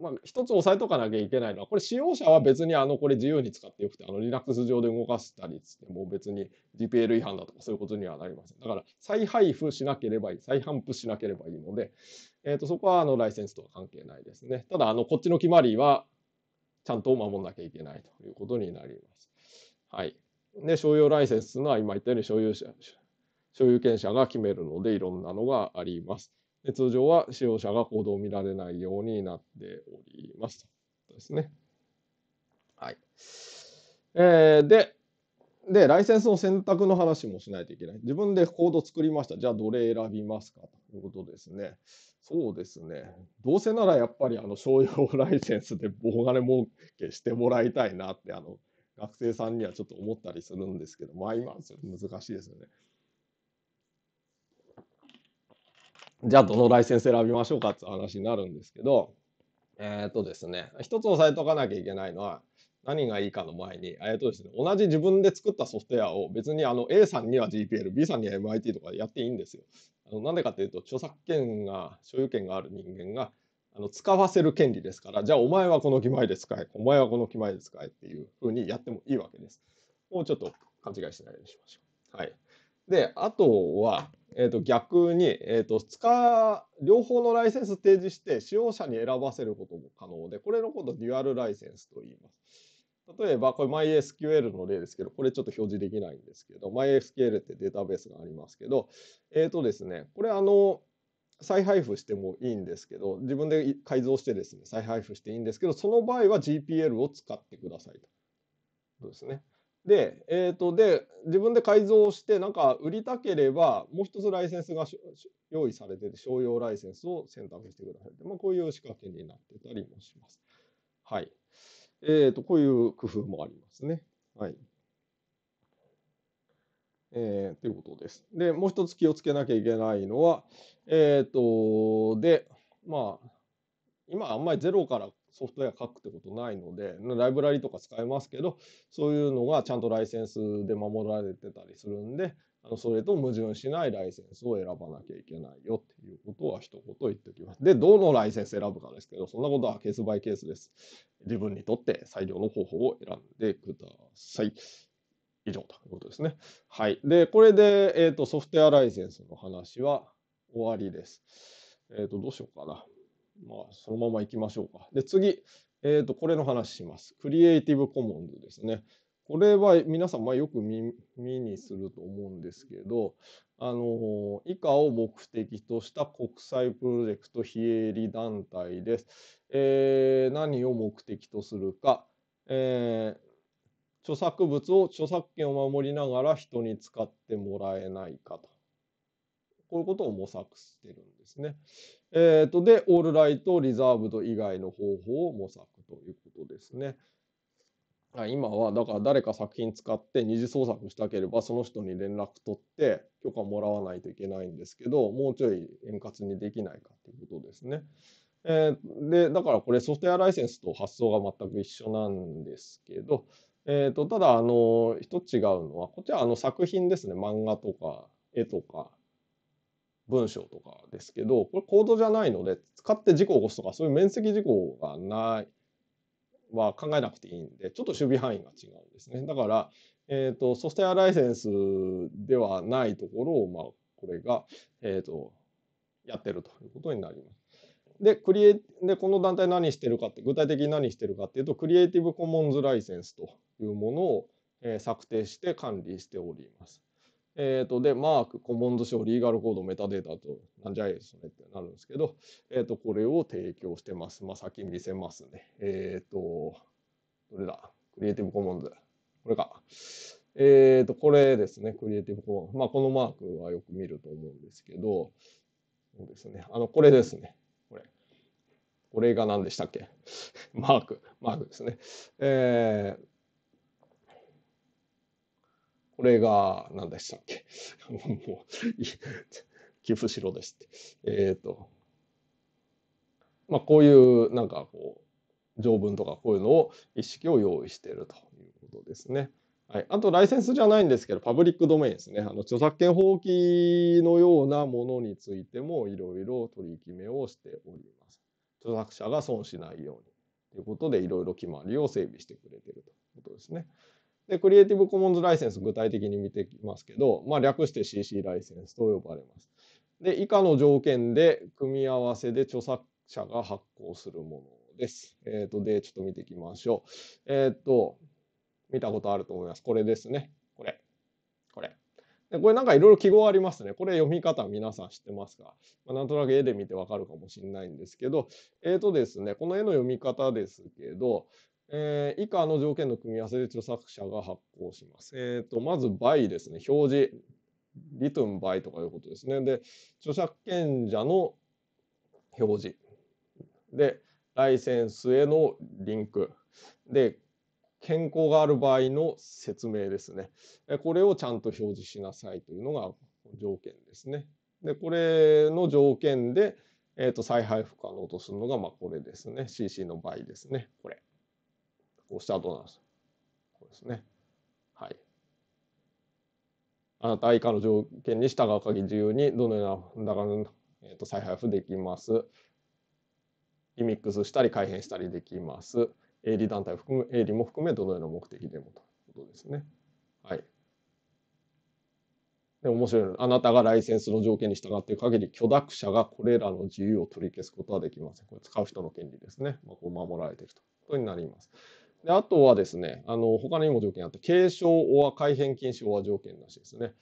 まあ、一つ押さえとかなきゃいけないのは、これ使用者は別にあのこれ自由に使ってよくて、あの Linux 上で動かしたりしても別に GPL 違反だとかそういうことにはなりません。だから再配布しなければいい、再反布しなければいいので、えー、とそこはあのライセンスとは関係ないですね。ただ、あのこっちの決まりはちゃんと守んなきゃいけないということになります。はい。で、商用ライセンスというのは今言ったように所有者、所有権者が決めるのでいろんなのがあります。で通常は使用者が行動を見られないようになっております。ですね。はい。えー、で、で、ライセンスの選択の話もしないといけない。自分でコード作りました。じゃあ、どれ選びますかということですね。そうですね。どうせならやっぱり、あの、商用ライセンスで棒金儲けしてもらいたいなって、あの、学生さんにはちょっと思ったりするんですけど、まあ、今、難しいですよね。じゃあどのライセンス選びましょうかって話になるんですけど、えっ、ー、とですね、一つ押さえとかなきゃいけないのは、何がいいかの前に、えーとですね、同じ自分で作ったソフトウェアを別にあの A さんには GPL、B さんには MIT とかやっていいんですよ。あのなんでかっていうと、著作権が、所有権がある人間があの使わせる権利ですから、じゃあお前はこの気前で使え、お前はこの気前で使えっていうふうにやってもいいわけです。もうちょっと勘違いしないようにしましょう。はい。で、あとは、えー、と逆に、えー、と使両方のライセンス提示して使用者に選ばせることも可能で、これのことをデュアルライセンスと言います。例えば、これ MySQL の例ですけど、これちょっと表示できないんですけど、MySQL ってデータベースがありますけど、えっ、ー、とですね、これあの、再配布してもいいんですけど、自分で改造してですね、再配布していいんですけど、その場合は GPL を使ってくださいと。そうですね。で、えーと、で自分で改造してなんか売りたければもう一つライセンスが用意されてて商用ライセンスを選択してくださいまあ、こういう仕掛けになってたりもします。はい。えっ、ー、とこういう工夫もありますね。はい。えー、ということです。で、もう一つ気をつけなきゃいけないのは、えっ、ー、と、で、まあ、今あんまりゼロからソフトウェア書くってことないので、ライブラリとか使えますけど、そういうのがちゃんとライセンスで守られてたりするんで、あのそれと矛盾しないライセンスを選ばなきゃいけないよっていうことは一言言っておきます。で、どのライセンス選ぶかですけど、そんなことはケースバイケースです。自分にとって最良の方法を選んでください。以上ということですね。はい。で、これで、えーと、ソフトウェアライセンスの話は終わりです。えっ、ー、と、どうしようかな。まあ、そのまま行きましょうか。で、次、えっ、ー、と、これの話します。クリエイティブコモンズですね。これは皆さん、まあ、よく耳にすると思うんですけど、あの以下を目的とした国際プロジェクト非営利団体です。えー、何を目的とするか、えー、著作物を著作権を守りながら人に使ってもらえないかと。こういうことを模索してるんですね。えー、とで、オールライト、リザーブド以外の方法を模索ということですね。今は、だから誰か作品使って二次創作したければ、その人に連絡取って許可もらわないといけないんですけど、もうちょい円滑にできないかということですね。えー、で、だからこれソフトウェアライセンスと発想が全く一緒なんですけど、えーと、ただ、あの、一つ違うのは、こっちはあの作品ですね。漫画とか絵とか文章とかですけど、これコードじゃないので、使って事故を起こすとか、そういう面積事項がない、は考えなくていいんで、ちょっと守備範囲が違うんですね。だから、えっ、ー、と、ソフトウェアライセンスではないところを、まあ、これが、えっ、ー、と、やってるということになります。で、クリエで、この団体何してるかって、具体的に何してるかっていうと、クリエイティブコモンズライセンスというものを、えー、策定して管理しております。えっ、ー、と、で、マーク、コモンズ賞、リーガルコード、メタデータと、なんじゃいですねってなるんですけど、えっ、ー、と、これを提供してます。まあ、先見せますね。えっ、ー、と、どれだクリエイティブコモンズ。これか。えっ、と、これですね。クリエイティブコモンズ。まあ、このマークはよく見ると思うんですけど、そうですね。あの、これですね。これ。これが何でしたっけマーク。マークですね。えー、これが何でしたっけ [LAUGHS] もう寄付しろですって。えっ、ー、と、まあ、こういうなんかこう条文とかこういうのを意識を用意しているということですね。はい、あとライセンスじゃないんですけどパブリックドメインですねあの著作権法規のようなものについてもいろいろ取り決めをしております。著作者が損しないようにということでいろいろ決まりを整備してくれているということですね。で、クリエイティブコモンズライセンス具体的に見ていきますけど、まあ、略して CC ライセンスと呼ばれます。で、以下の条件で組み合わせで著作者が発行するものです。えっ、ー、と、で、ちょっと見ていきましょう。えっ、ー、と、見たことあると思います。これですね。これ。これ。でこれなんかいろいろ記号ありますね。これ読み方皆さん知ってますか、まあ、なんとなく絵で見てわかるかもしれないんですけど、えっ、ー、とですね、この絵の読み方ですけど、えー、以下の条件の組み合わせで著作者が発行します。えーと、まず、倍ですね、表示、リトゥン倍とかいうことですね。で、著作権者の表示。で、ライセンスへのリンク。で、健康がある場合の説明ですね。これをちゃんと表示しなさいというのが条件ですね。で、これの条件で、えーと、再配布可能とするのが、まあ、これですね。CC の場合ですね。これ。こうスターなんです。こうですね。はい。あなた以下の条件に従う限り自由にどのようなだから、えー、と再配布できます。リミックスしたり改変したりできます。営利団体含む、営利も含めどのような目的でもということですね。はい。で、面白いあなたがライセンスの条件に従っている限り、許諾者がこれらの自由を取り消すことはできません。これ使う人の権利ですね。まあ、こう守られているということになります。で、あとはですね、あの、他にも条件あって、継承オア改変禁止オア条件なしですね。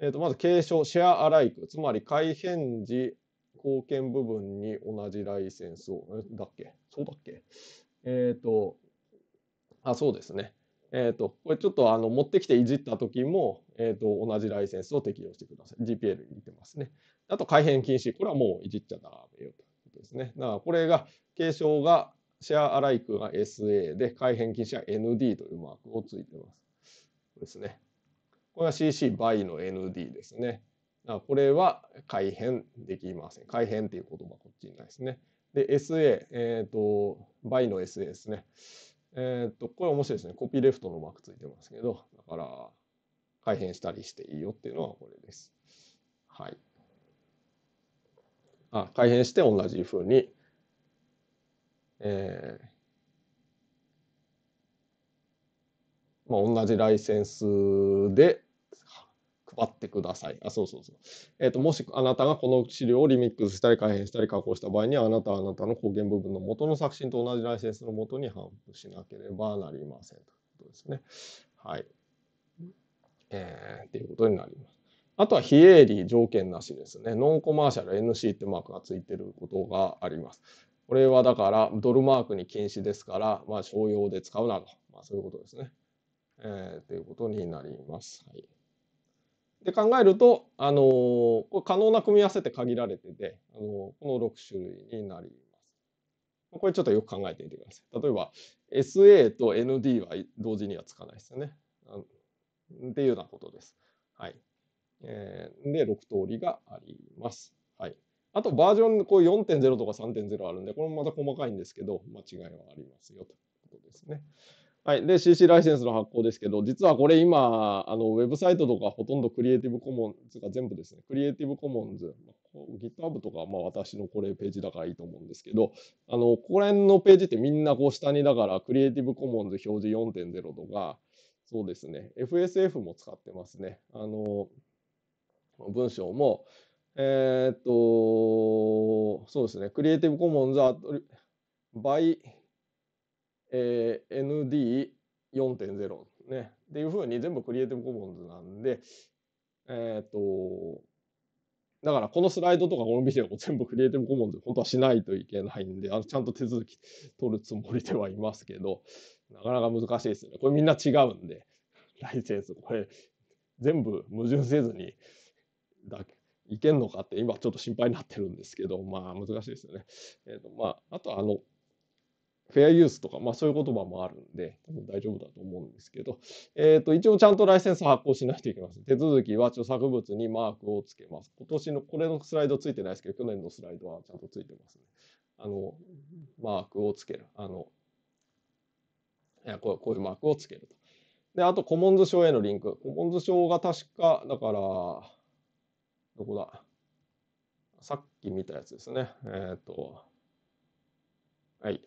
えー、と、まず継承、シェアアライク、つまり改変時、貢献部分に同じライセンスを、だっけそうだっけえっ、ー、と、あ、そうですね。えっ、ー、と、これちょっとあの持ってきていじった時も、えっ、と、同じライセンスを適用してください。GPL に似てますね。あと、改変禁止。これはもういじっちゃダメよということですね。だから、これが、継承がシェアアライクが SA で、改変禁止は ND というマークをついてます。これですね。これが CC by の ND ですね。だからこれは改変できません。改変っていう言葉はこっちにないですね。で、SA、えっ、ー、と、by の SA ですね。えっ、ー、と、これ面白いですね。コピーレフトのマークついてますけど、だから、改変したりしていいよっていうのはこれです。はい。あ、改変して同じ風にえー、まあ、同じライセンスで配ってください。あ、そうそうそう。えっ、ー、と、もしあなたがこの資料をリミックスしたり改変したり加工した場合には、あなたはあなたの抗源部分の元の作品と同じライセンスのもとに反布しなければなりませんということですね。はい。えー、っていうことになります。あとは非営利条件なしですね。ノンコマーシャル NC ってマークがついてることがあります。これはだからドルマークに禁止ですから、まあ、商用で使うなと、まあ、そういうことですね。えー、ということになります。はい、で考えると、あのー、これ可能な組み合わせって限られてて、あのー、この6種類になります。これちょっとよく考えてみてください。例えば SA と ND は同時にはつかないですよね。っていうようなことです。はい。えー、で、6通りがあります。はい。あとバージョンこう4.0とか3.0あるんで、これもまた細かいんですけど、間違いはありますよということですね。はい。で、CC ライセンスの発行ですけど、実はこれ今、あの、ウェブサイトとかほとんどクリエイティブコモンズが全部ですね、クリエイティブコモンズ、GitHub とか、まあ私のこれページだからいいと思うんですけど、あの、ここら辺のページってみんなこう下にだから、クリエイティブコモンズ表示4.0とか、そうですね、FSF も使ってますね。あの、文章も、えー、っと、そうですね、クリエイティブコモンズアトリ、by、えー、ND4.0 ね、っていうふうに全部クリエイティブコモンズなんで、えー、っと、だからこのスライドとかこのビデオも全部クリエイティブコモンズ本当はしないといけないんで、あのちゃんと手続き取るつもりではいますけど、なかなか難しいですね。これみんな違うんで、ライセンス、これ全部矛盾せずにだけいけんのかって今ちょっと心配になってるんですけど、まあ難しいですよね。えーとまあ、あとあの、フェアユースとか、まあそういう言葉もあるんで、多分大丈夫だと思うんですけど、えっ、ー、と、一応ちゃんとライセンス発行しないといけません。手続きは著作物にマークをつけます。今年の、これのスライドついてないですけど、去年のスライドはちゃんとついてますね。あの、マークをつける。あの、いこうこういうマークをつけると。で、あと、コモンズ賞へのリンク。コモンズ賞が確か、だから、どこださっき見たやつですね。えー、っ、と、はい。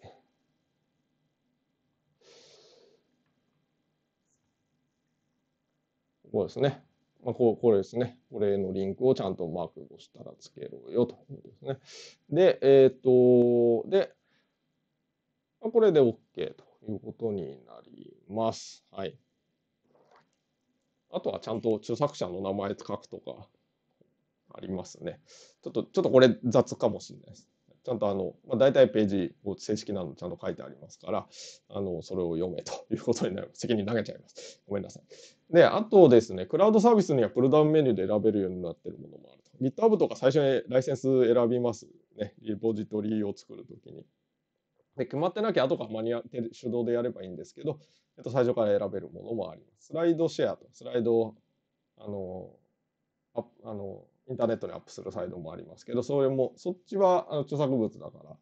ここですね。まあ、ここれですね。これのリンクをちゃんとマークをしたらつけろよということですね。で、えー、っ、と、で、まあ、これで OK ということになります。はい。あとはちゃんと著作者の名前書くとか、ありますね。ちょっと、ちょっとこれ雑かもしれないです。ちゃんとあの、まあ、大体ページを正式なのちゃんと書いてありますから、あの、それを読めということになります。責任投げちゃいます。ごめんなさい。で、あとですね、クラウドサービスにはプルダウンメニューで選べるようになってるものもあると。GitHub とか最初にライセンス選びます。ね、リポジトリを作るときに。で、決まってなきゃ後から間に合って手動でやればいいんですけど、えっと、最初から選べるものもあります。スライドシェアと、スライドを、あの、ああのインターネットにアップするサイトもありますけど、それも、そっちはあの著作物だから、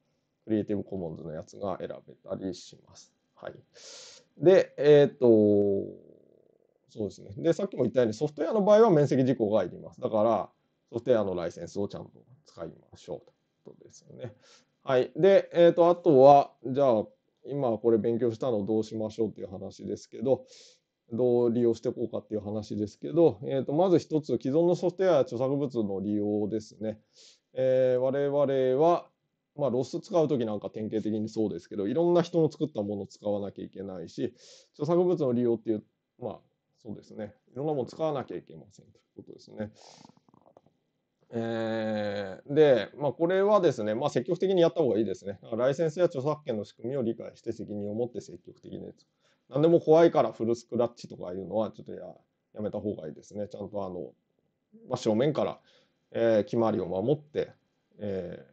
クリエイティブコモンズのやつが選べたりします。はい。で、えっ、ー、と、そうですね。で、さっきも言ったようにソフトウェアの場合は面積事項がいります。だから、ソフトウェアのライセンスをちゃんと使いましょうということですよね。はい。で、えっ、ー、と、あとは、じゃあ、今これ勉強したのどうしましょうっていう話ですけど、どう利用していこうかっていう話ですけど、えー、とまず一つ既存のソフトウェア著作物の利用ですね。えー、我々は、まあ、ロス使う時なんか典型的にそうですけどいろんな人の作ったものを使わなきゃいけないし著作物の利用っていうまあそうですねいろんなもの使わなきゃいけませんということですね。えー、で、まあ、これはですね、まあ、積極的にやった方がいいですね。ライセンスや著作権の仕組みを理解して責任を持って積極的に何でも怖いからフルスクラッチとかいうのはちょっとややめた方がいいですね。ちゃんとあの、まあ、正面から、えー、決まりを守って、え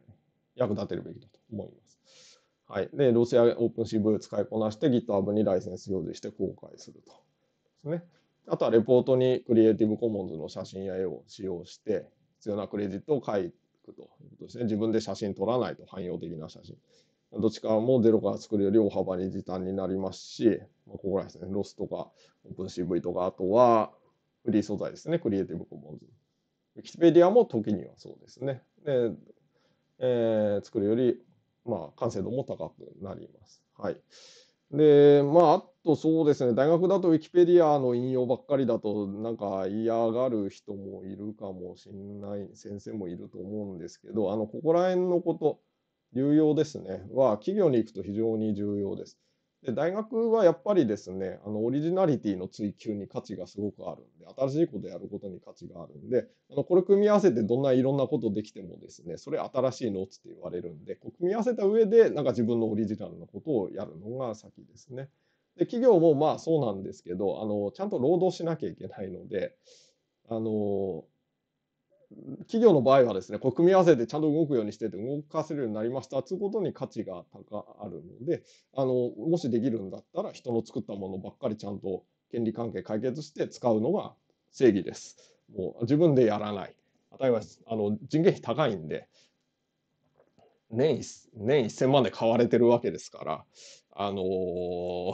ー、役立てるべきだと思います。はい。で、ロシアオープン CV 使いこなして GitHub にライセンス表示して公開すると。ですね。あとはレポートにクリエイティブコモンズの写真や絵を使用して必要なクレジットを書くということですね。自分で写真撮らないと汎用的な写真。どっちかもゼロから作るより大幅に時短になりますし、まあ、ここらですね、ロスとか、オープン CV とか、あとはフリー素材ですね、クリエイティブコモンズ。ウィキペディアも時にはそうですね。で、えー、作るより、まあ、完成度も高くなります。はい。で、まあ、あとそうですね、大学だとウィキペディアの引用ばっかりだと、なんか嫌がる人もいるかもしれない、先生もいると思うんですけど、あの、ここら辺のこと、流用ですね、は企業に行くと非常に重要です。で大学はやっぱりですねあのオリジナリティの追求に価値がすごくあるんで新しいことやることに価値があるんであのこれ組み合わせてどんないろんなことできてもですねそれ新しいのって言われるんでこう組み合わせた上でなんか自分のオリジナルのことをやるのが先ですね。で企業もまあそうなんですけどあのちゃんと労働しなきゃいけないのであの企業の場合はですね、こう組み合わせてちゃんと動くようにしてて動かせるようになりましたということに価値が高あるので、あの、もしできるんだったら人の作ったものばっかりちゃんと権利関係解決して使うのが正義です。もう自分でやらない。例えば、あの、人件費高いんで、年年1000万で買われてるわけですから、あのー、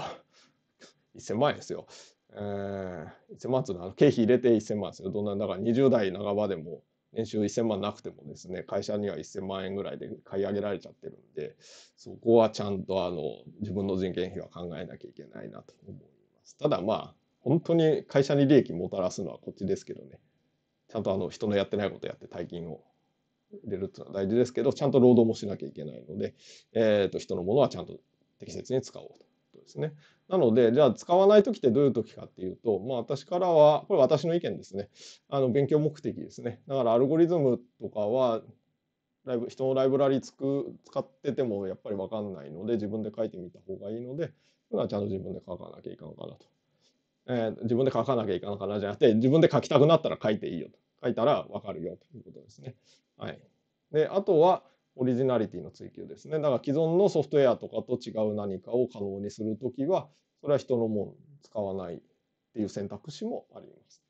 1000万円ですよ。えー、1000万というのは経費入れて1000万ですよ。どんなだから20代半ばでも年収1000万なくてもですね、会社には1000万円ぐらいで買い上げられちゃってるんで、そこはちゃんとあの自分の人件費は考えなきゃいけないなと思います。ただまあ、本当に会社に利益もたらすのはこっちですけどね、ちゃんとあの人のやってないことやって大金を入れるというのは大事ですけど、ちゃんと労働もしなきゃいけないので、えー、と人のものはちゃんと適切に使おうと。ですね。なので、じゃあ使わない時ってどういう時かっていうと、まあ私からは、これ私の意見ですね。あの、勉強目的ですね。だからアルゴリズムとかは、ライブ人のライブラリつく使っててもやっぱり分かんないので自分で書いてみた方がいいのでちゃんと自分で書かなきゃいかんかなと、えー、自分で書かなきゃいかんかなじゃなくて自分で書きたくなったら書いていいよと書いたら分かるよということですねはいであとはオリジナリティの追求ですね。だから既存のソフトウェアとかと違う何かを可能にするときは、それは人のもん使わないっていう選択肢もあります。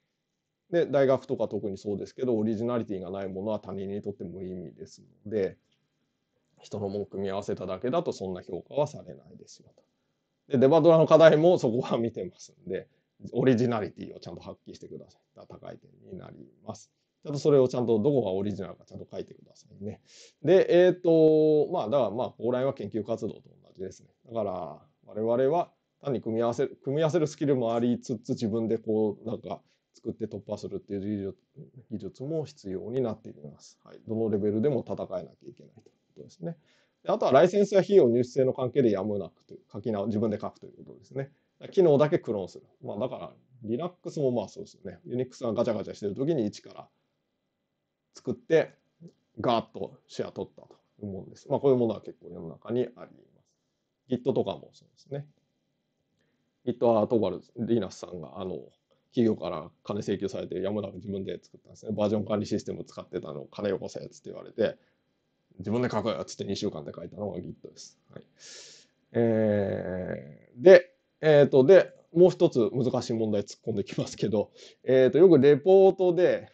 で、大学とか特にそうですけど、オリジナリティがないものは他人にとって無意味ですので、人のもん組み合わせただけだとそんな評価はされないですよと。で、デバドラの課題もそこは見てますんで、オリジナリティをちゃんと発揮してください。高い点になります。ちゃんとそれをちゃんとどこがオリジナルかちゃんと書いてくださいね。で、えっ、ー、と、まあ、だからまあ、往来は研究活動と同じですね。だから、我々は単に組み合わせる、組み合わせるスキルもありつつ、自分でこう、なんか、作って突破するっていう技術も必要になっています。はい、どのレベルでも戦えなきゃいけないということですね。あとはライセンスや費用入手制の関係でやむなくという書き直、自分で書くということですね。機能だけクローンする。まあ、だからリラックスもまあそうですよね。ニックスがガチャガチャしてる時に1から作って、ガーッとシェア取ったと思うんです。まあ、こういうものは結構世の中にあります。Git とかもそうですね。Git はトバル、リーナスさんが、あの、企業から金請求されて、やむなく自分で作ったんですね。バージョン管理システムを使ってたのを金よこせっつって言われて、自分で書くやつって2週間で書いたのが Git です。はい。えー、で、えっ、ー、と、で、もう一つ難しい問題突っ込んできますけど、えっ、ー、と、よくレポートで、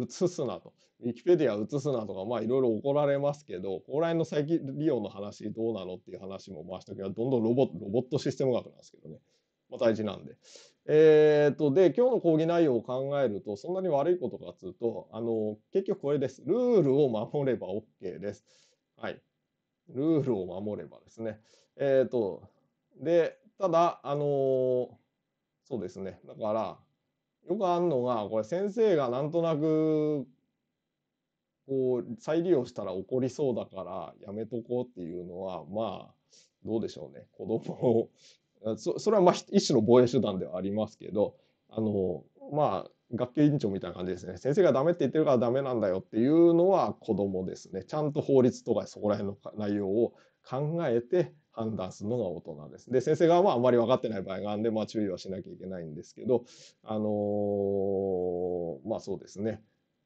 移すなと、ウィキペディア移すなとか、まあいろいろ怒られますけど、こら辺の再利用の話どうなのっていう話も回したけきは、どんどんロボロボットシステム学なんですけどね、まあ、大事なんで。えー、っと、で、今日の講義内容を考えると、そんなに悪いことかっつうと、あの、結局これです。ルールを守れば OK です。はい。ルールを守ればですね。えー、っと、で、ただ、あのー、そうですね。だから、よくあるのがこれ先生がなんとなくこう再利用したら怒りそうだからやめとこうっていうのはまあどうでしょうね子供をそそれはまあ一種の防衛手段ではありますけどあのまあ学級委員長みたいな感じですね先生がダメって言ってるからダメなんだよっていうのは子供ですねちゃんと法律とかそこら辺の内容を考えて判断するのが大人です。で先生側はあんまり分かってない場合があるんで、まあ、注意はしなきゃいけないんですけどあのー、まあそうですね、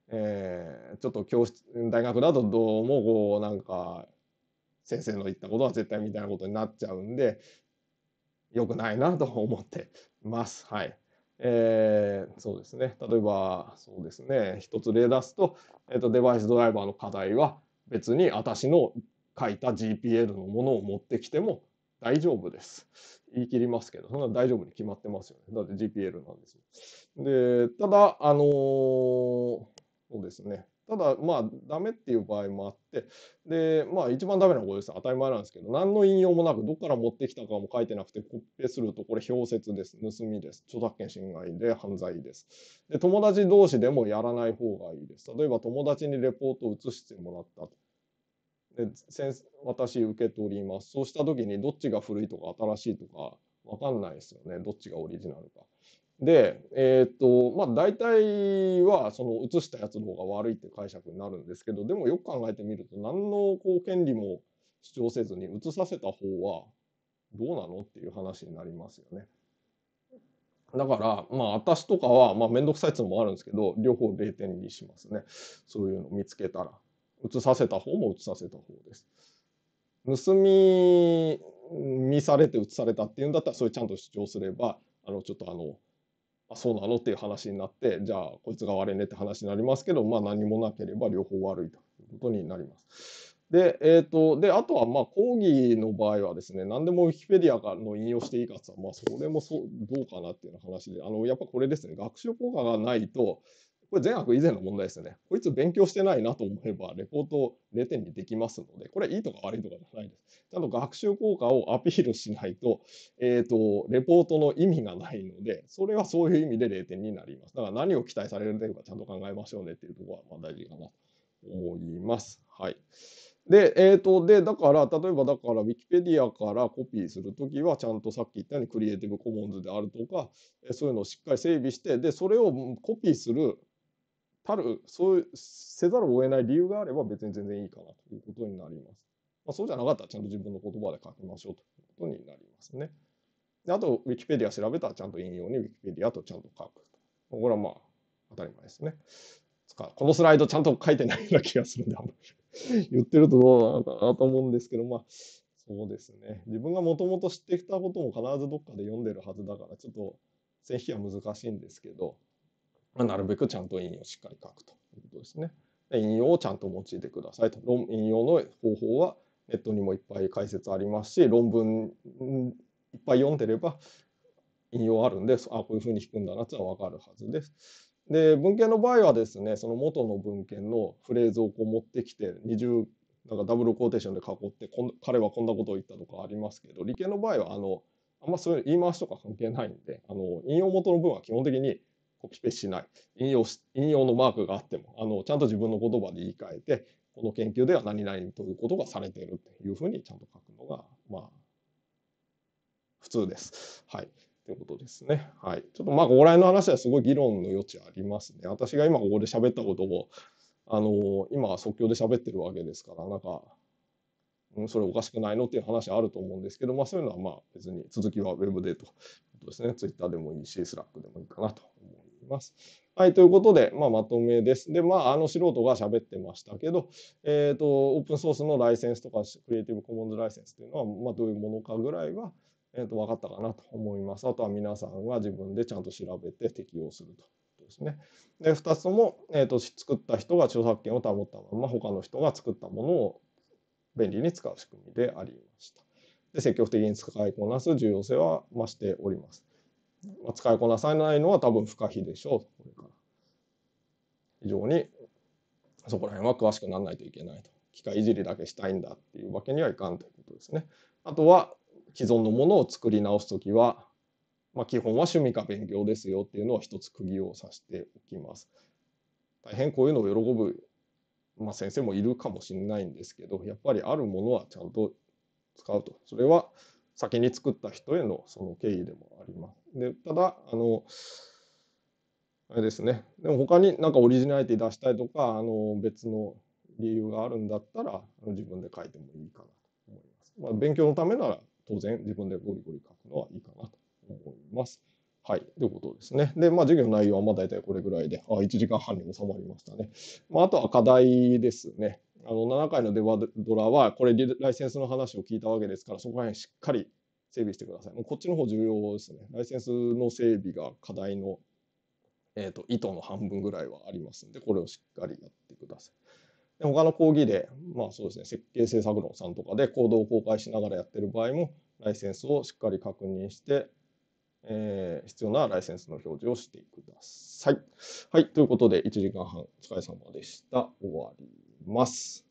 えー、ちょっと教室大学だとどうもこうなんか先生の言ったことは絶対みたいなことになっちゃうんで良くないなと思ってます。はい。えー、そうですね。例えば、そうですね。一つ例出すと、えっ、ー、と、デバイスドライバーの課題は別に私の書いた GPL のものを持ってきても大丈夫です。言い切りますけど、そんな大丈夫に決まってますよね。だって GPL なんですよ。で、ただ、あのー、そうですね。ただ、まあ、ダメっていう場合もあって、で、まあ、一番ダメなことです。当たり前なんですけど、何の引用もなく、どっから持ってきたかも書いてなくて、コピペすると、これ、表説です。盗みです。著作権侵害で犯罪です。で、友達同士でもやらない方がいいです。例えば、友達にレポートを移してもらったで私受け取りますそうした時にどっちが古いとか新しいとか分かんないですよねどっちがオリジナルか。で、えー、っとまあ、大体はその写したやつの方が悪いって解釈になるんですけどでもよく考えてみると何のこう権利も主張せずに写させた方はどうなのっていう話になりますよね。だからまあ私とかは面倒、くさいっていうのもあるんですけど両方0点にしますねそういうの見つけたら。移させた方も移させた方です。盗み見されて移されたっていうんだったらそれちゃんと主張すればあのちょっとあのあそうなのっていう話になってじゃあこいつが悪いねって話になりますけどまあ何もなければ両方悪いということになります。で,、えーと、であとはまあ講義の場合はですね何でもウィキペディアの引用していいかってまあそれもそうどうかなっていう話であのやっぱこれですね学習効果がないとこれ善悪以前の問題ですよね。こいつ勉強してないなと思えば、レポートを0点にできますので、これいいとか悪いとかじゃないです。ちゃんと学習効果をアピールしないと、えっ、ー、と、レポートの意味がないので、それはそういう意味で0点になります。だから何を期待されるのかちゃんと考えましょうねっていうところはまあ大事かなと思います。はい。で、えっ、ー、と、で、だから、例えば、だから、Wikipedia からコピーするときは、ちゃんとさっき言ったように、クリエイティブコモンズであるとか、そういうのをしっかり整備して、で、それをコピーするたる、そうせざるを得ない理由があれば別に全然いいかなということになります。まあ、そうじゃなかったらちゃんと自分の言葉で書きましょうということになりますね。であと、Wikipedia 調べたらちゃんと引用に Wikipedia とちゃんと書くと。これはまあ、当たり前ですね。このスライドちゃんと書いてないような気がするんで、あんまり [LAUGHS] 言ってるとどうなのかなと思うんですけど、まあ、そうですね。自分がもともと知ってきたことも必ずどっかで読んでるはずだから、ちょっと正引は難しいんですけど、まあ、なるべくちゃんと引用をしっかり書くということですね。引用をちゃんと用いてくださいと。論引用の方法はネットにもいっぱい解説ありますし、論文いっぱい読んでれば引用あるんで、あこういうふうに引くんだなってのは分かるはずです。で、文献の場合はですね、その元の文献のフレーズをこう持ってきて、二重、なんかダブルコーテーションで囲ってこん、彼はこんなことを言ったとかありますけど、理系の場合は、あの、あんまそういう言い回しとか関係ないんで、あの、引用元の文は基本的にコピペしない引用し引用のマークがあってもあのちゃんと自分の言葉で言い換えてこの研究では何々ということがされているというふうにちゃんと書くのがまあ普通です。はい。ということですね。はい。ちょっとまあ、往来の話はすごい議論の余地ありますね。私が今ここで喋ったことを、あのー、今は即興で喋ってるわけですから、なんか、うん、それおかしくないのっていう話はあると思うんですけど、まあそういうのはまあ別に続きは Web でということですね。Twitter でもいいし、Slack でもいいかなと思います。ます。はい、ということで、まあ、まとめです。で、まあ、あの素人が喋ってましたけど、えっ、ー、と、オープンソースのライセンスとか、クリエイティブコモンズライセンスっていうのは、まあ、どういうものかぐらいは、えっ、ー、と、分かったかなと思います。あとは皆さんが自分でちゃんと調べて適用すると。ですね。で、2つとも、えーと、と作った人が著作権を保ったまま、他の人が作ったものを便利に使う仕組みでありました。で積極的に使いこなす重要性は増しております。使いこなさないのは多分不可避でしょうこれから非常にそこら辺は詳しくならないといけないと機械いじりだけしたいんだっていうわけにはいかんということですねあとは既存のものを作り直す時は、まあ、基本は趣味か勉強ですよっていうのは一つ釘を刺しておきます大変こういうのを喜ぶ、まあ、先生もいるかもしれないんですけどやっぱりあるものはちゃんと使うとそれは先に作った人へのその敬意でもあります。でただあのあれですねでも他になんかオリジナリティ出したいとかあの別の理由があるんだったら自分で書いてもいいかなと思います。まあ、勉強のためなら当然自分でゴリゴリ書くのはいいかなと思います。はい、ということですね。で、まあ、授業の内容はまあ大体これぐらいで、あ1時間半に収まりましたね。まあ、あとは課題ですね。あの7回のデバドラはこれライセンスの話を聞いたわけですからそこら辺しっかり整備してください。もうこっちの方重要ですね。ライセンスの整備が課題の、えーと、意図の半分ぐらいはありますんでこれをしっかりやってください。で他の講義で、まあそうですね、設計制作論さんとかでコードを公開しながらやってる場合もライセンスをしっかり確認してえー、必要なライセンスの表示をしてください。はい、ということで1時間半お疲れ様でした。終わり。ます。